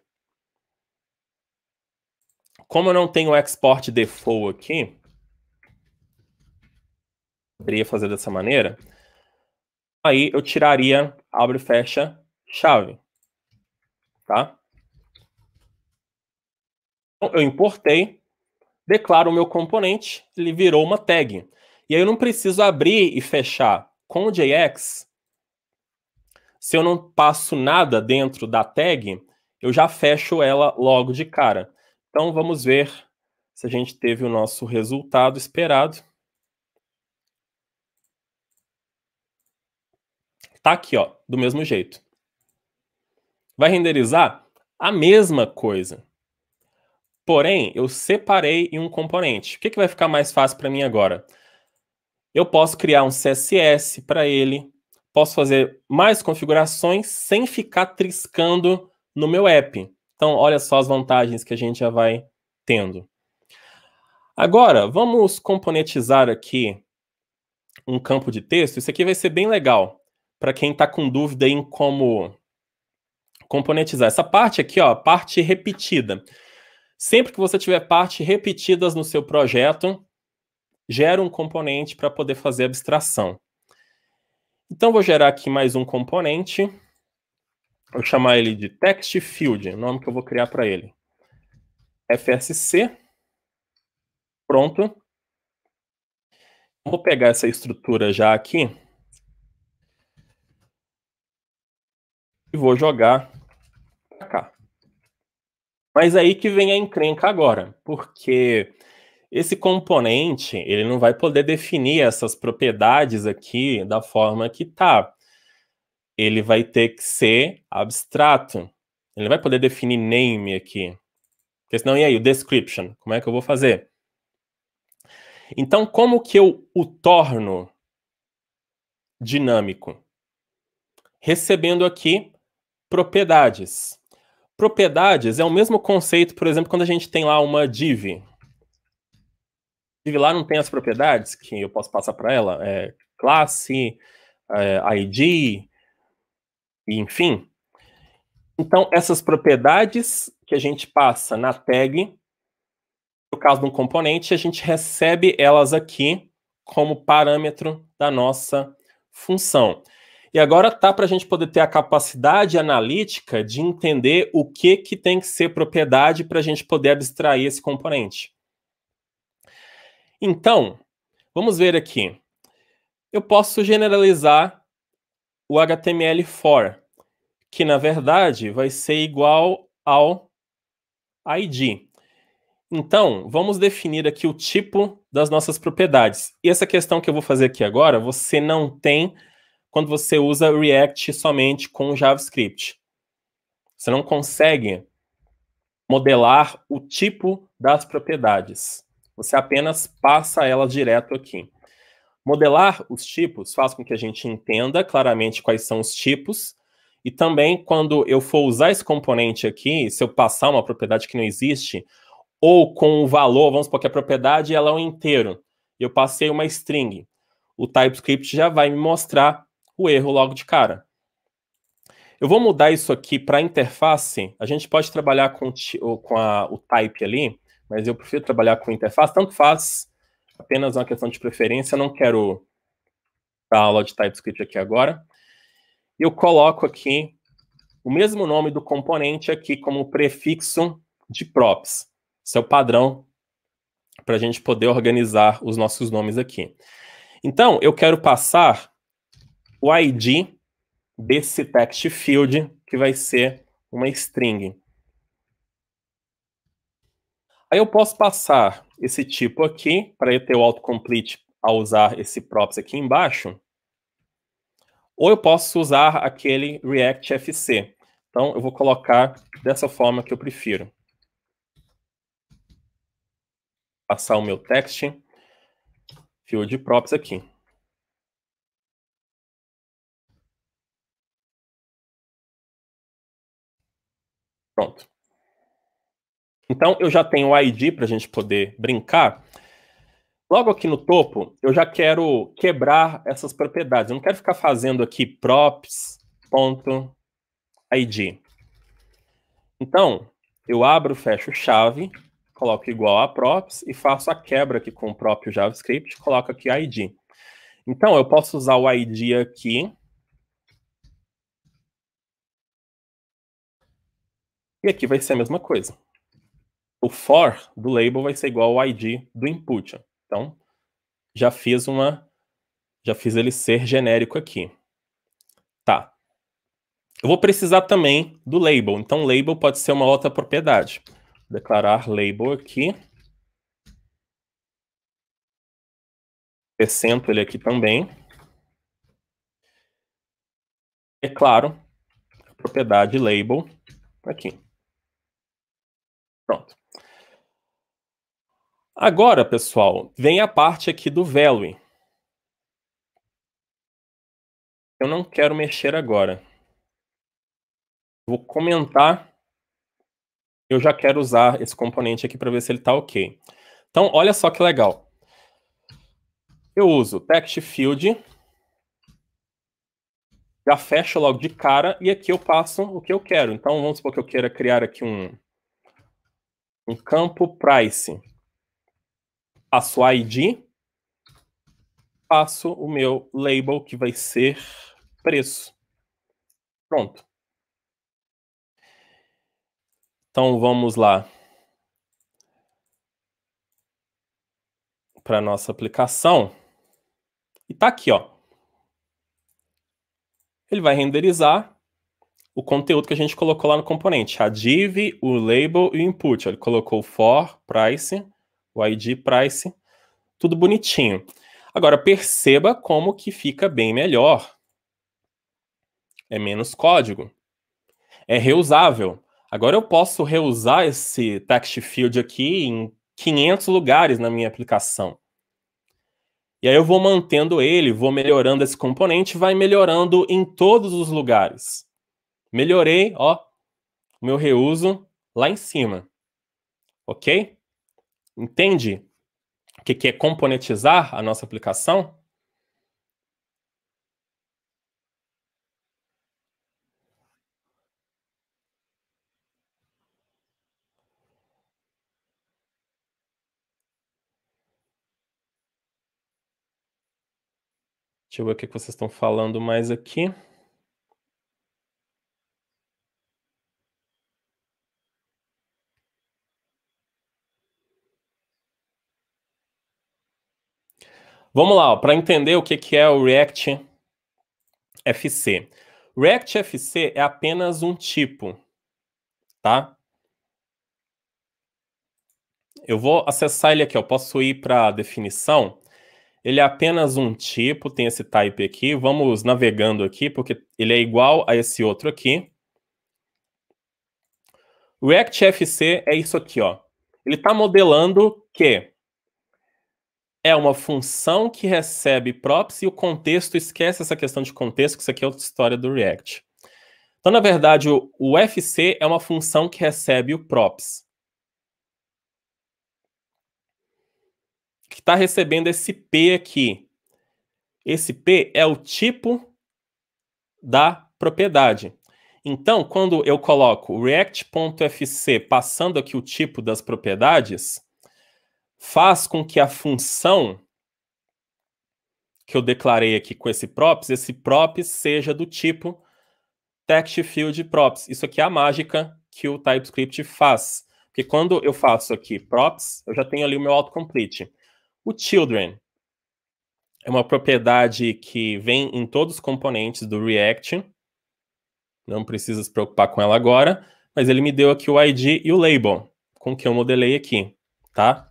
Como eu não tenho export default aqui, poderia fazer dessa maneira, aí eu tiraria abre e fecha chave, tá? Então, eu importei, declaro o meu componente, ele virou uma tag. E aí eu não preciso abrir e fechar com o JX. Se eu não passo nada dentro da tag, eu já fecho ela logo de cara. Então vamos ver se a gente teve o nosso resultado esperado. Tá aqui, ó, do mesmo jeito. Vai renderizar a mesma coisa. Porém, eu separei em um componente. O que, que vai ficar mais fácil para mim agora? Eu posso criar um CSS para ele, posso fazer mais configurações sem ficar triscando no meu app. Então, olha só as vantagens que a gente já vai tendo. Agora, vamos componentizar aqui um campo de texto. Isso aqui vai ser bem legal para quem está com dúvida em como componentizar. Essa parte aqui, ó, parte repetida. Sempre que você tiver partes repetidas no seu projeto, gera um componente para poder fazer abstração. Então, vou gerar aqui mais um componente. Vou chamar ele de text field, nome que eu vou criar para ele. FSC. Pronto. Vou pegar essa estrutura já aqui. e vou jogar pra cá. Mas aí que vem a encrenca agora, porque esse componente ele não vai poder definir essas propriedades aqui da forma que tá. Ele vai ter que ser abstrato. Ele não vai poder definir name aqui. Porque senão, e aí, o description? Como é que eu vou fazer? Então, como que eu o torno dinâmico? Recebendo aqui Propriedades. Propriedades é o mesmo conceito, por exemplo, quando a gente tem lá uma div. Div lá não tem as propriedades que eu posso passar para ela, é classe, é, ID, enfim. Então, essas propriedades que a gente passa na tag, no caso de um componente, a gente recebe elas aqui como parâmetro da nossa função. E agora tá para a gente poder ter a capacidade analítica de entender o que, que tem que ser propriedade para a gente poder abstrair esse componente. Então, vamos ver aqui. Eu posso generalizar o HTML for, que na verdade vai ser igual ao ID. Então, vamos definir aqui o tipo das nossas propriedades. E essa questão que eu vou fazer aqui agora, você não tem quando você usa React somente com JavaScript. Você não consegue modelar o tipo das propriedades. Você apenas passa elas direto aqui. Modelar os tipos faz com que a gente entenda claramente quais são os tipos. E também, quando eu for usar esse componente aqui, se eu passar uma propriedade que não existe, ou com o valor, vamos supor que a propriedade ela é um inteiro, eu passei uma string, o TypeScript já vai me mostrar o erro logo de cara. Eu vou mudar isso aqui para interface. A gente pode trabalhar com, com a, o type ali, mas eu prefiro trabalhar com interface. Tanto faz, apenas uma questão de preferência. Eu não quero dar aula de TypeScript aqui agora. Eu coloco aqui o mesmo nome do componente aqui como prefixo de props. Isso é o padrão para a gente poder organizar os nossos nomes aqui. Então, eu quero passar o ID desse text field, que vai ser uma string. Aí eu posso passar esse tipo aqui, para eu ter o autocomplete a usar esse props aqui embaixo, ou eu posso usar aquele React FC. Então, eu vou colocar dessa forma que eu prefiro. Passar o meu text field props aqui. Pronto. Então, eu já tenho o ID para a gente poder brincar. Logo aqui no topo, eu já quero quebrar essas propriedades. Eu não quero ficar fazendo aqui props.id. Então, eu abro, fecho chave, coloco igual a props e faço a quebra aqui com o próprio JavaScript, coloco aqui ID. Então, eu posso usar o ID aqui E aqui vai ser a mesma coisa. O for do label vai ser igual ao id do input. Então, já fiz uma já fiz ele ser genérico aqui. Tá. Eu vou precisar também do label. Então, label pode ser uma outra propriedade. Vou declarar label aqui. Acrescento ele aqui também. Declaro a propriedade label tá aqui. Pronto. Agora, pessoal, vem a parte aqui do value. Eu não quero mexer agora. Vou comentar. Eu já quero usar esse componente aqui para ver se ele está ok. Então, olha só que legal. Eu uso text field. Já fecho logo de cara e aqui eu passo o que eu quero. Então, vamos supor que eu queira criar aqui um, um campo price, passo ID, passo o meu label que vai ser preço. Pronto. Então vamos lá para nossa aplicação. E tá aqui, ó. Ele vai renderizar o conteúdo que a gente colocou lá no componente, a div, o label e o input. Ele colocou for, price, o id, price, tudo bonitinho. Agora, perceba como que fica bem melhor. É menos código. É reusável. Agora eu posso reusar esse text field aqui em 500 lugares na minha aplicação. E aí eu vou mantendo ele, vou melhorando esse componente, vai melhorando em todos os lugares. Melhorei, ó, meu reuso lá em cima. Ok? Entende o que, que é componentizar a nossa aplicação? Deixa eu ver o que vocês estão falando mais aqui. Vamos lá, para entender o que, que é o React FC. React FC é apenas um tipo, tá? Eu vou acessar ele aqui, eu posso ir para definição. Ele é apenas um tipo, tem esse type aqui. Vamos navegando aqui, porque ele é igual a esse outro aqui. React FC é isso aqui, ó. Ele está modelando que é uma função que recebe props e o contexto esquece essa questão de contexto, que isso aqui é outra história do React. Então, na verdade, o, o FC é uma função que recebe o props. Que está recebendo esse P aqui. Esse P é o tipo da propriedade. Então, quando eu coloco react.fc passando aqui o tipo das propriedades, faz com que a função que eu declarei aqui com esse props, esse props seja do tipo text field props. Isso aqui é a mágica que o TypeScript faz. Porque quando eu faço aqui props, eu já tenho ali o meu autocomplete. O children é uma propriedade que vem em todos os componentes do React. Não precisa se preocupar com ela agora, mas ele me deu aqui o ID e o label, com que eu modelei aqui, tá?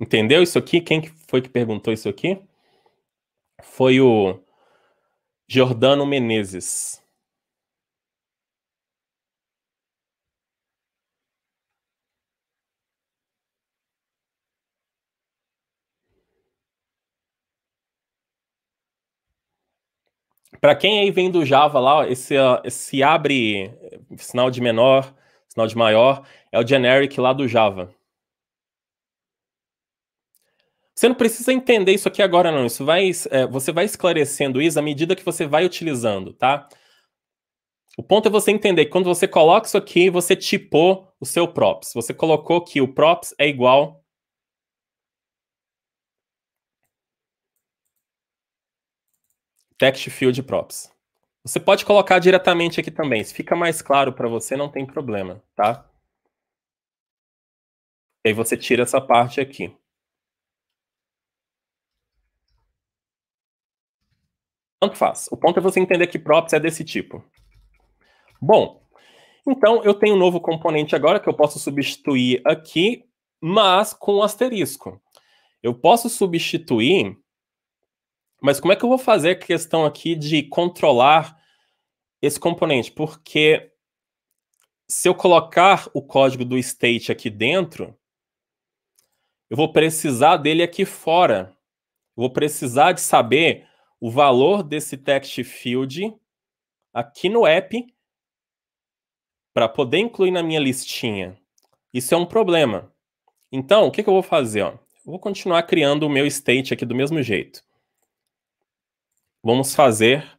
Entendeu isso aqui? Quem foi que perguntou isso aqui? Foi o Jordano Menezes. Para quem aí vem do Java lá, ó, esse, esse abre sinal de menor, sinal de maior, é o generic lá do Java. Você não precisa entender isso aqui agora, não. Isso vai, é, você vai esclarecendo isso à medida que você vai utilizando, tá? O ponto é você entender que quando você coloca isso aqui, você tipou o seu props. Você colocou que o props é igual text field props. Você pode colocar diretamente aqui também. Se fica mais claro para você, não tem problema, tá? E aí você tira essa parte aqui. Tanto faz. O ponto é você entender que props é desse tipo. Bom, então eu tenho um novo componente agora que eu posso substituir aqui, mas com um asterisco. Eu posso substituir, mas como é que eu vou fazer a questão aqui de controlar esse componente? Porque se eu colocar o código do state aqui dentro, eu vou precisar dele aqui fora. Eu vou precisar de saber o valor desse text field aqui no app para poder incluir na minha listinha. Isso é um problema. Então, o que, que eu vou fazer? Ó? Eu vou continuar criando o meu state aqui do mesmo jeito. Vamos fazer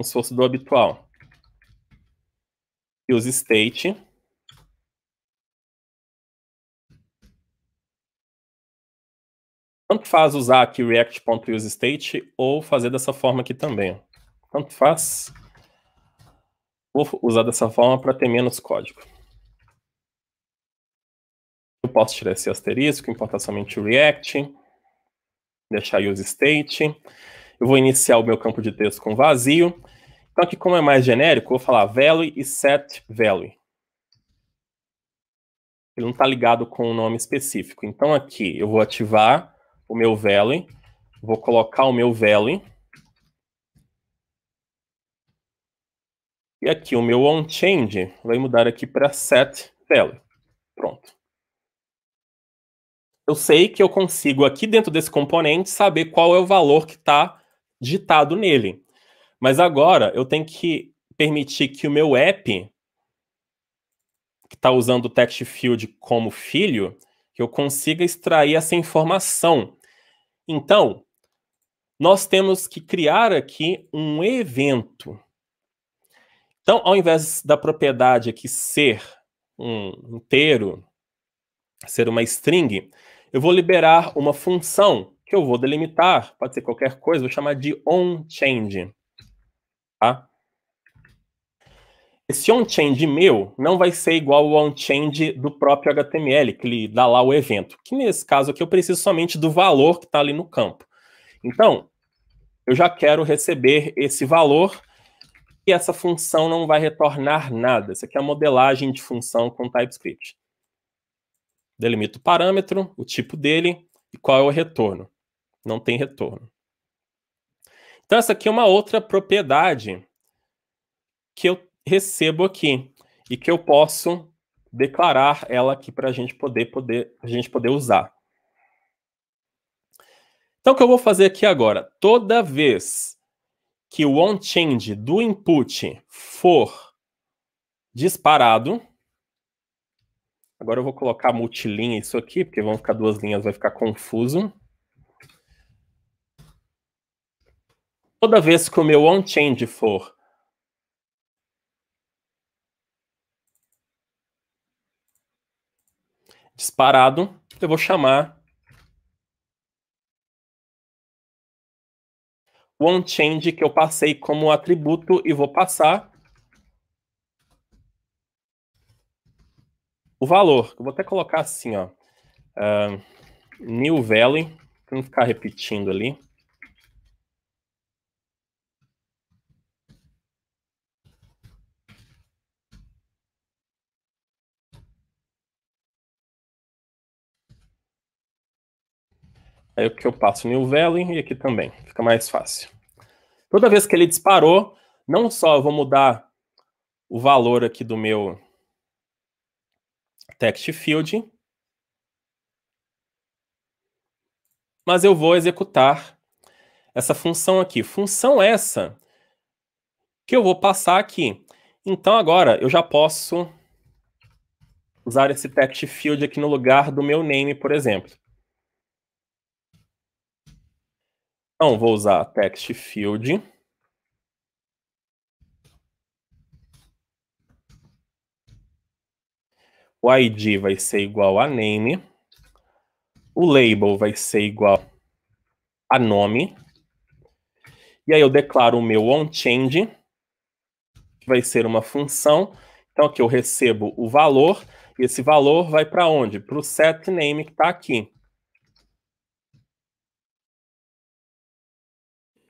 um se do habitual. Use state Tanto faz usar aqui react.useState ou fazer dessa forma aqui também. Tanto faz. Vou usar dessa forma para ter menos código. Eu posso tirar esse asterisco, importar somente o React, deixar useState. Eu vou iniciar o meu campo de texto com vazio. Então aqui, como é mais genérico, eu vou falar value e set value. Ele não está ligado com um nome específico. Então aqui eu vou ativar o meu value, vou colocar o meu value, e aqui o meu onChange vai mudar aqui para set value. Pronto. Eu sei que eu consigo aqui dentro desse componente saber qual é o valor que está digitado nele. Mas agora eu tenho que permitir que o meu app, que está usando o text field como filho, que eu consiga extrair essa informação então, nós temos que criar aqui um evento. Então, ao invés da propriedade aqui ser um inteiro, ser uma string, eu vou liberar uma função que eu vou delimitar, pode ser qualquer coisa, vou chamar de onChange. Tá? Esse on de meu não vai ser igual ao on do próprio HTML, que ele dá lá o evento. Que nesse caso aqui eu preciso somente do valor que está ali no campo. Então, eu já quero receber esse valor e essa função não vai retornar nada. Isso aqui é a modelagem de função com TypeScript. Delimito o parâmetro, o tipo dele e qual é o retorno. Não tem retorno. Então, essa aqui é uma outra propriedade que eu recebo aqui e que eu posso declarar ela aqui para a gente poder, poder, a gente poder usar. Então, o que eu vou fazer aqui agora? Toda vez que o onChange do input for disparado, agora eu vou colocar multilinha isso aqui, porque vão ficar duas linhas, vai ficar confuso. Toda vez que o meu onChange for disparado. Eu vou chamar o onChange que eu passei como atributo e vou passar o valor. Eu vou até colocar assim, ó, uh, new value, para não ficar repetindo ali. Aí que eu passo New Value e aqui também. Fica mais fácil. Toda vez que ele disparou, não só eu vou mudar o valor aqui do meu text field, mas eu vou executar essa função aqui. Função essa que eu vou passar aqui. Então agora eu já posso usar esse text field aqui no lugar do meu name, por exemplo. Então, vou usar text field. O ID vai ser igual a name. O label vai ser igual a nome. E aí eu declaro o meu onChange, que vai ser uma função. Então aqui eu recebo o valor, e esse valor vai para onde? Para o set name que está aqui.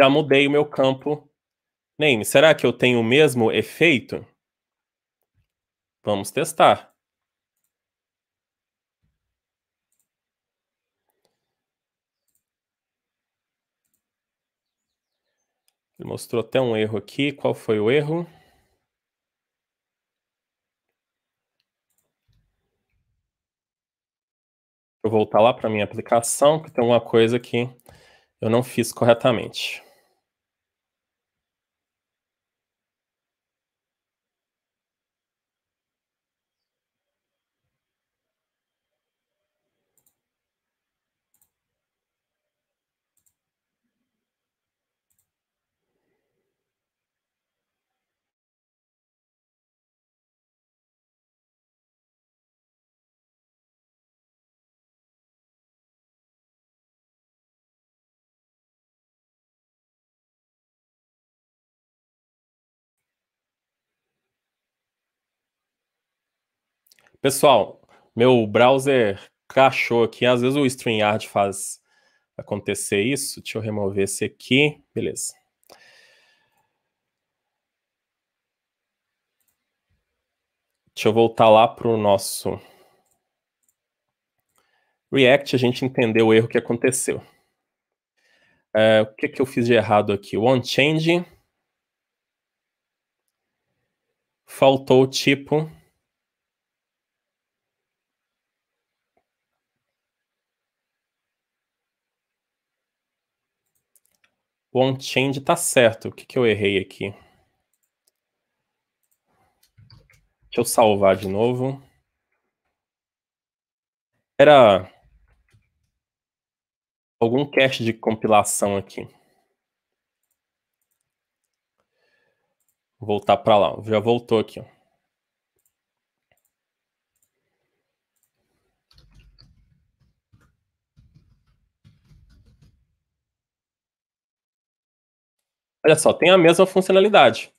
já mudei o meu campo name. Será que eu tenho o mesmo efeito? Vamos testar. Ele mostrou até um erro aqui. Qual foi o erro? Vou voltar lá para minha aplicação, que tem uma coisa que eu não fiz corretamente. Pessoal, meu browser cachou aqui. Às vezes o StreamYard faz acontecer isso. Deixa eu remover esse aqui. Beleza. Deixa eu voltar lá para o nosso React, a gente entendeu o erro que aconteceu. É, o que, que eu fiz de errado aqui? O onChange. Faltou o tipo O on-change tá certo. O que, que eu errei aqui? Deixa eu salvar de novo. Era algum cache de compilação aqui. Vou voltar para lá. Já voltou aqui. Ó. Olha só, tem a mesma funcionalidade.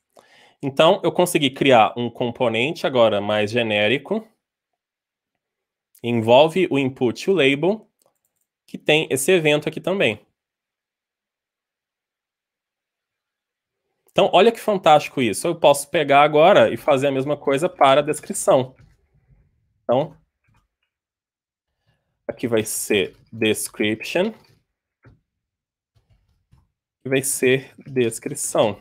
Então, eu consegui criar um componente agora mais genérico, envolve o input e o label, que tem esse evento aqui também. Então, olha que fantástico isso. Eu posso pegar agora e fazer a mesma coisa para a descrição. Então, aqui vai ser description que vai ser descrição.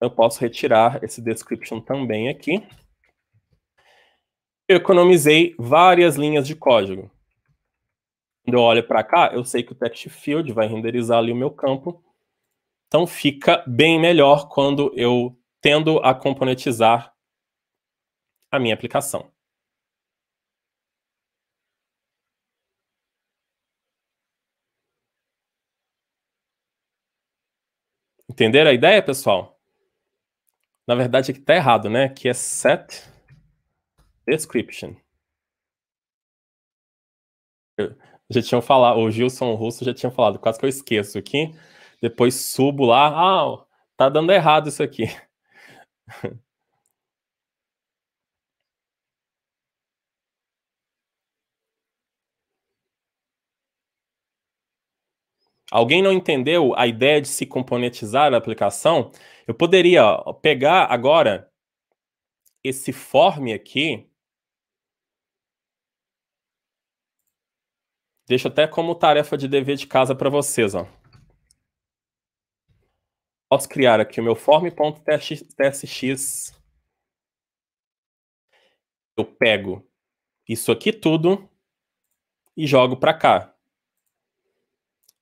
Eu posso retirar esse description também aqui. Eu economizei várias linhas de código. Quando eu olho para cá, eu sei que o text field vai renderizar ali o meu campo. Então fica bem melhor quando eu tendo a componentizar a minha aplicação. Entenderam a ideia, pessoal? Na verdade, aqui é está errado, né? Que é set description. Eu já tinham falado, o Gilson Russo já tinha falado, quase que eu esqueço aqui. Depois subo lá, ah, tá dando errado isso aqui. <laughs> alguém não entendeu a ideia de se componentizar a aplicação, eu poderia pegar agora esse form aqui. Deixa até como tarefa de dever de casa para vocês. Ó. Posso criar aqui o meu form.tsx. Eu pego isso aqui tudo e jogo para cá.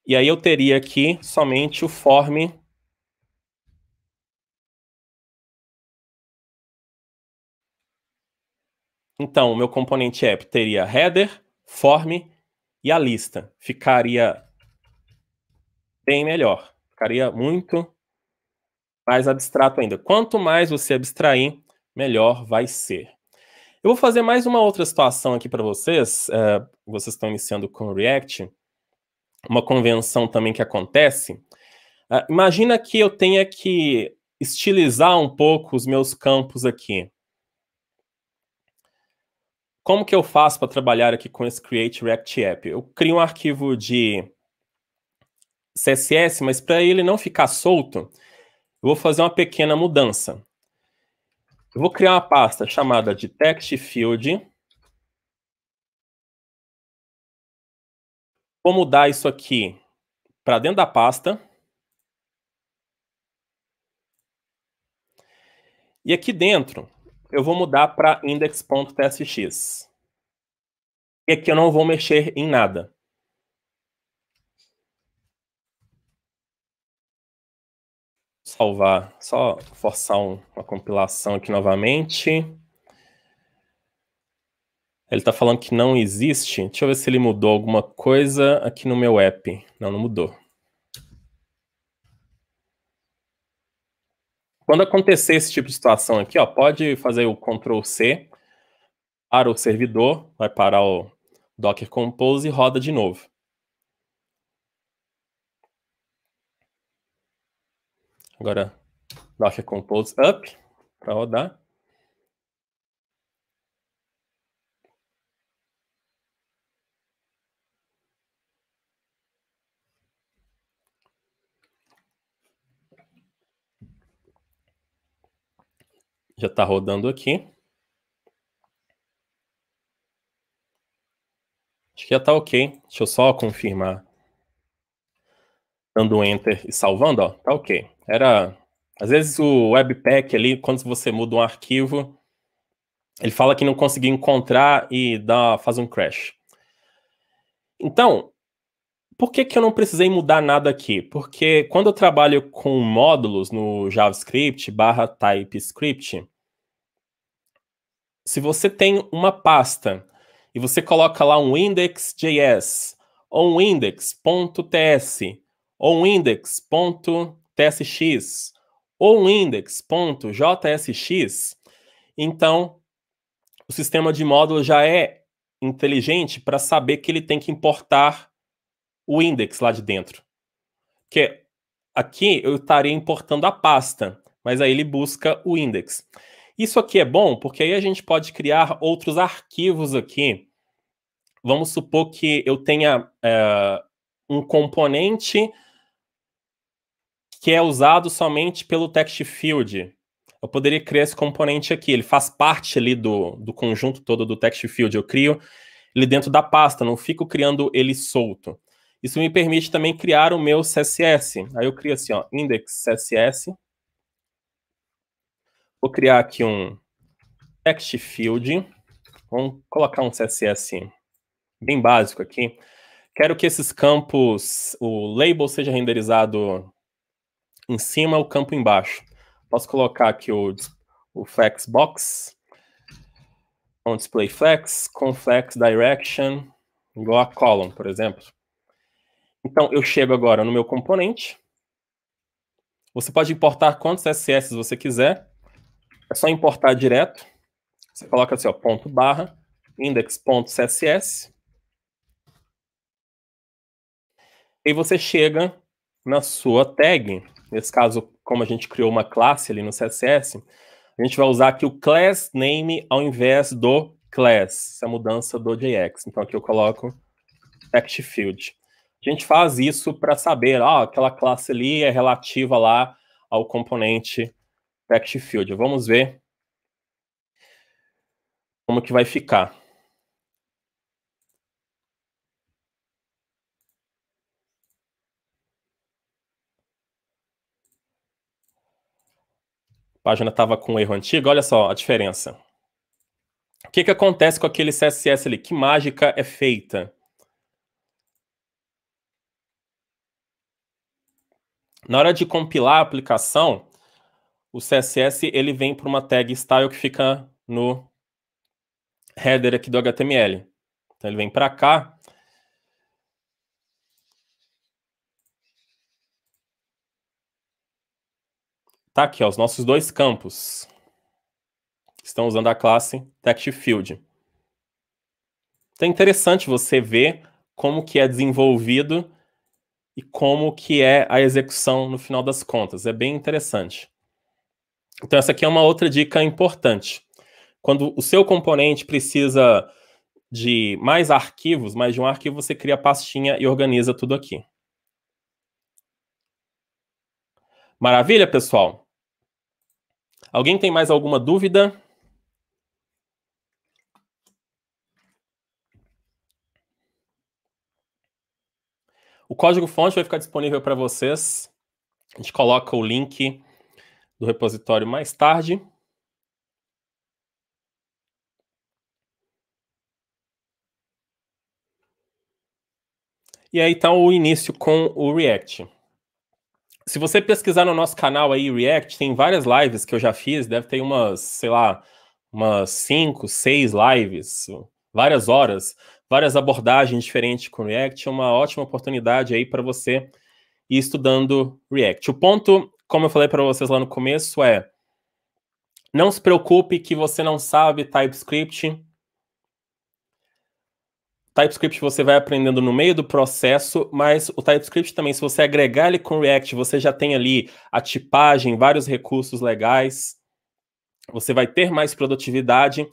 E aí eu teria aqui somente o form Então, o meu componente app teria header, form e a lista. Ficaria bem melhor. Ficaria muito mais abstrato ainda. Quanto mais você abstrair, melhor vai ser. Eu vou fazer mais uma outra situação aqui para vocês. Uh, vocês estão iniciando com React uma convenção também que acontece. Uh, imagina que eu tenha que estilizar um pouco os meus campos aqui. Como que eu faço para trabalhar aqui com esse Create React App? Eu crio um arquivo de CSS, mas para ele não ficar solto, eu vou fazer uma pequena mudança. Eu vou criar uma pasta chamada de text field Vou mudar isso aqui para dentro da pasta. E aqui dentro, eu vou mudar para index.tsx. E aqui eu não vou mexer em nada. Salvar, só forçar um, uma compilação aqui novamente. Ele está falando que não existe. Deixa eu ver se ele mudou alguma coisa aqui no meu app. Não, não mudou. Quando acontecer esse tipo de situação aqui, ó, pode fazer o Ctrl C para o servidor, vai parar o Docker Compose e roda de novo. Agora, Docker Compose up para rodar. Já está rodando aqui. Acho que já está ok. Deixa eu só confirmar. Dando Enter e salvando, ó. Tá ok. Era. Às vezes o Webpack ali, quando você muda um arquivo, ele fala que não conseguiu encontrar e dá, faz um crash. Então, por que, que eu não precisei mudar nada aqui? Porque quando eu trabalho com módulos no JavaScript barra TypeScript, se você tem uma pasta e você coloca lá um index.js, ou um index.ts, ou um index.tsx, ou um index.jsx, então o sistema de módulo já é inteligente para saber que ele tem que importar o index lá de dentro. Que aqui eu estaria importando a pasta, mas aí ele busca o index. Isso aqui é bom porque aí a gente pode criar outros arquivos aqui. Vamos supor que eu tenha é, um componente que é usado somente pelo text field. Eu poderia criar esse componente aqui, ele faz parte ali do, do conjunto todo do text field. Eu crio ele dentro da pasta, não fico criando ele solto. Isso me permite também criar o meu CSS. Aí eu crio assim, ó, index CSS. Vou criar aqui um text field. Vamos colocar um CSS bem básico aqui. Quero que esses campos, o label seja renderizado em cima, o campo embaixo. Posso colocar aqui o, o flexbox, um display flex, com flex direction, igual a column, por exemplo. Então, eu chego agora no meu componente. Você pode importar quantos CSS você quiser. É só importar direto. Você coloca assim, ó, ponto barra, index.css. E você chega na sua tag. Nesse caso, como a gente criou uma classe ali no CSS, a gente vai usar aqui o class name ao invés do class, essa é mudança do JX. Então aqui eu coloco text field. A gente faz isso para saber, ó, ah, aquela classe ali é relativa lá ao componente Text field. Vamos ver como que vai ficar. A página estava com um erro antigo, olha só a diferença. O que, que acontece com aquele CSS ali? Que mágica é feita? Na hora de compilar a aplicação, o CSS ele vem para uma tag style que fica no header aqui do HTML. Então ele vem para cá. Tá aqui, ó, os nossos dois campos. Estão usando a classe TextField. Então é interessante você ver como que é desenvolvido e como que é a execução no final das contas. É bem interessante. Então, essa aqui é uma outra dica importante. Quando o seu componente precisa de mais arquivos, mais de um arquivo, você cria a pastinha e organiza tudo aqui. Maravilha, pessoal? Alguém tem mais alguma dúvida? O código-fonte vai ficar disponível para vocês. A gente coloca o link do repositório mais tarde. E aí então o início com o React. Se você pesquisar no nosso canal aí React, tem várias lives que eu já fiz, deve ter umas, sei lá, umas 5, 6 lives, várias horas várias abordagens diferentes com React, é uma ótima oportunidade aí para você ir estudando React. O ponto, como eu falei para vocês lá no começo, é não se preocupe que você não sabe TypeScript. TypeScript você vai aprendendo no meio do processo, mas o TypeScript também, se você agregar ele com React, você já tem ali a tipagem, vários recursos legais, você vai ter mais produtividade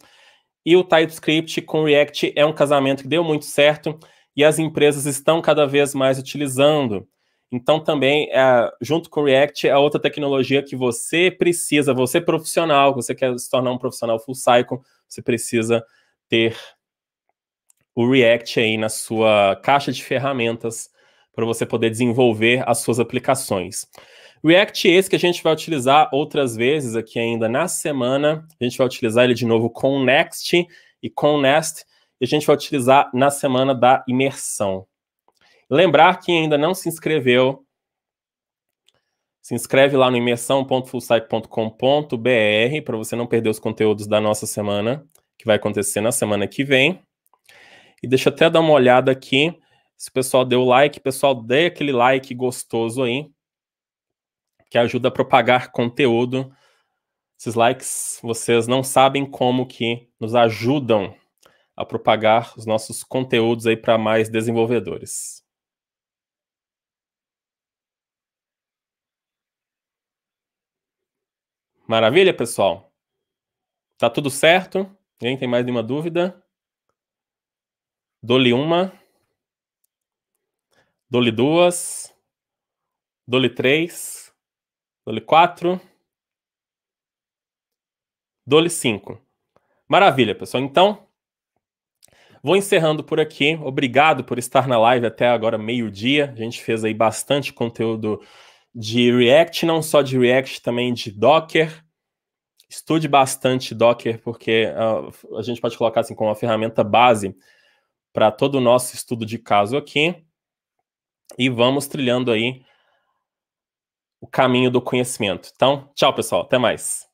e o TypeScript com React é um casamento que deu muito certo e as empresas estão cada vez mais utilizando. Então, também, é, junto com React, é outra tecnologia que você precisa, você profissional, você quer se tornar um profissional full cycle, você precisa ter o React aí na sua caixa de ferramentas para você poder desenvolver as suas aplicações. React é esse que a gente vai utilizar outras vezes aqui ainda na semana. A gente vai utilizar ele de novo com Next e com Nest. E a gente vai utilizar na semana da imersão. Lembrar quem ainda não se inscreveu, se inscreve lá no imersão.fullsite.com.br para você não perder os conteúdos da nossa semana, que vai acontecer na semana que vem. E deixa eu até dar uma olhada aqui se o pessoal deu like. Pessoal, dê aquele like gostoso aí que ajuda a propagar conteúdo. Esses likes, vocês não sabem como que nos ajudam a propagar os nossos conteúdos aí para mais desenvolvedores. Maravilha, pessoal? Tá tudo certo? Ninguém tem mais nenhuma dúvida? Dole uma. Dole duas. Dole três. Dole 4. Dole 5. Maravilha, pessoal. Então, vou encerrando por aqui. Obrigado por estar na live até agora meio-dia. A gente fez aí bastante conteúdo de React, não só de React, também de Docker. Estude bastante Docker, porque uh, a gente pode colocar assim como uma ferramenta base para todo o nosso estudo de caso aqui. E vamos trilhando aí o caminho do conhecimento. Então, tchau, pessoal. Até mais.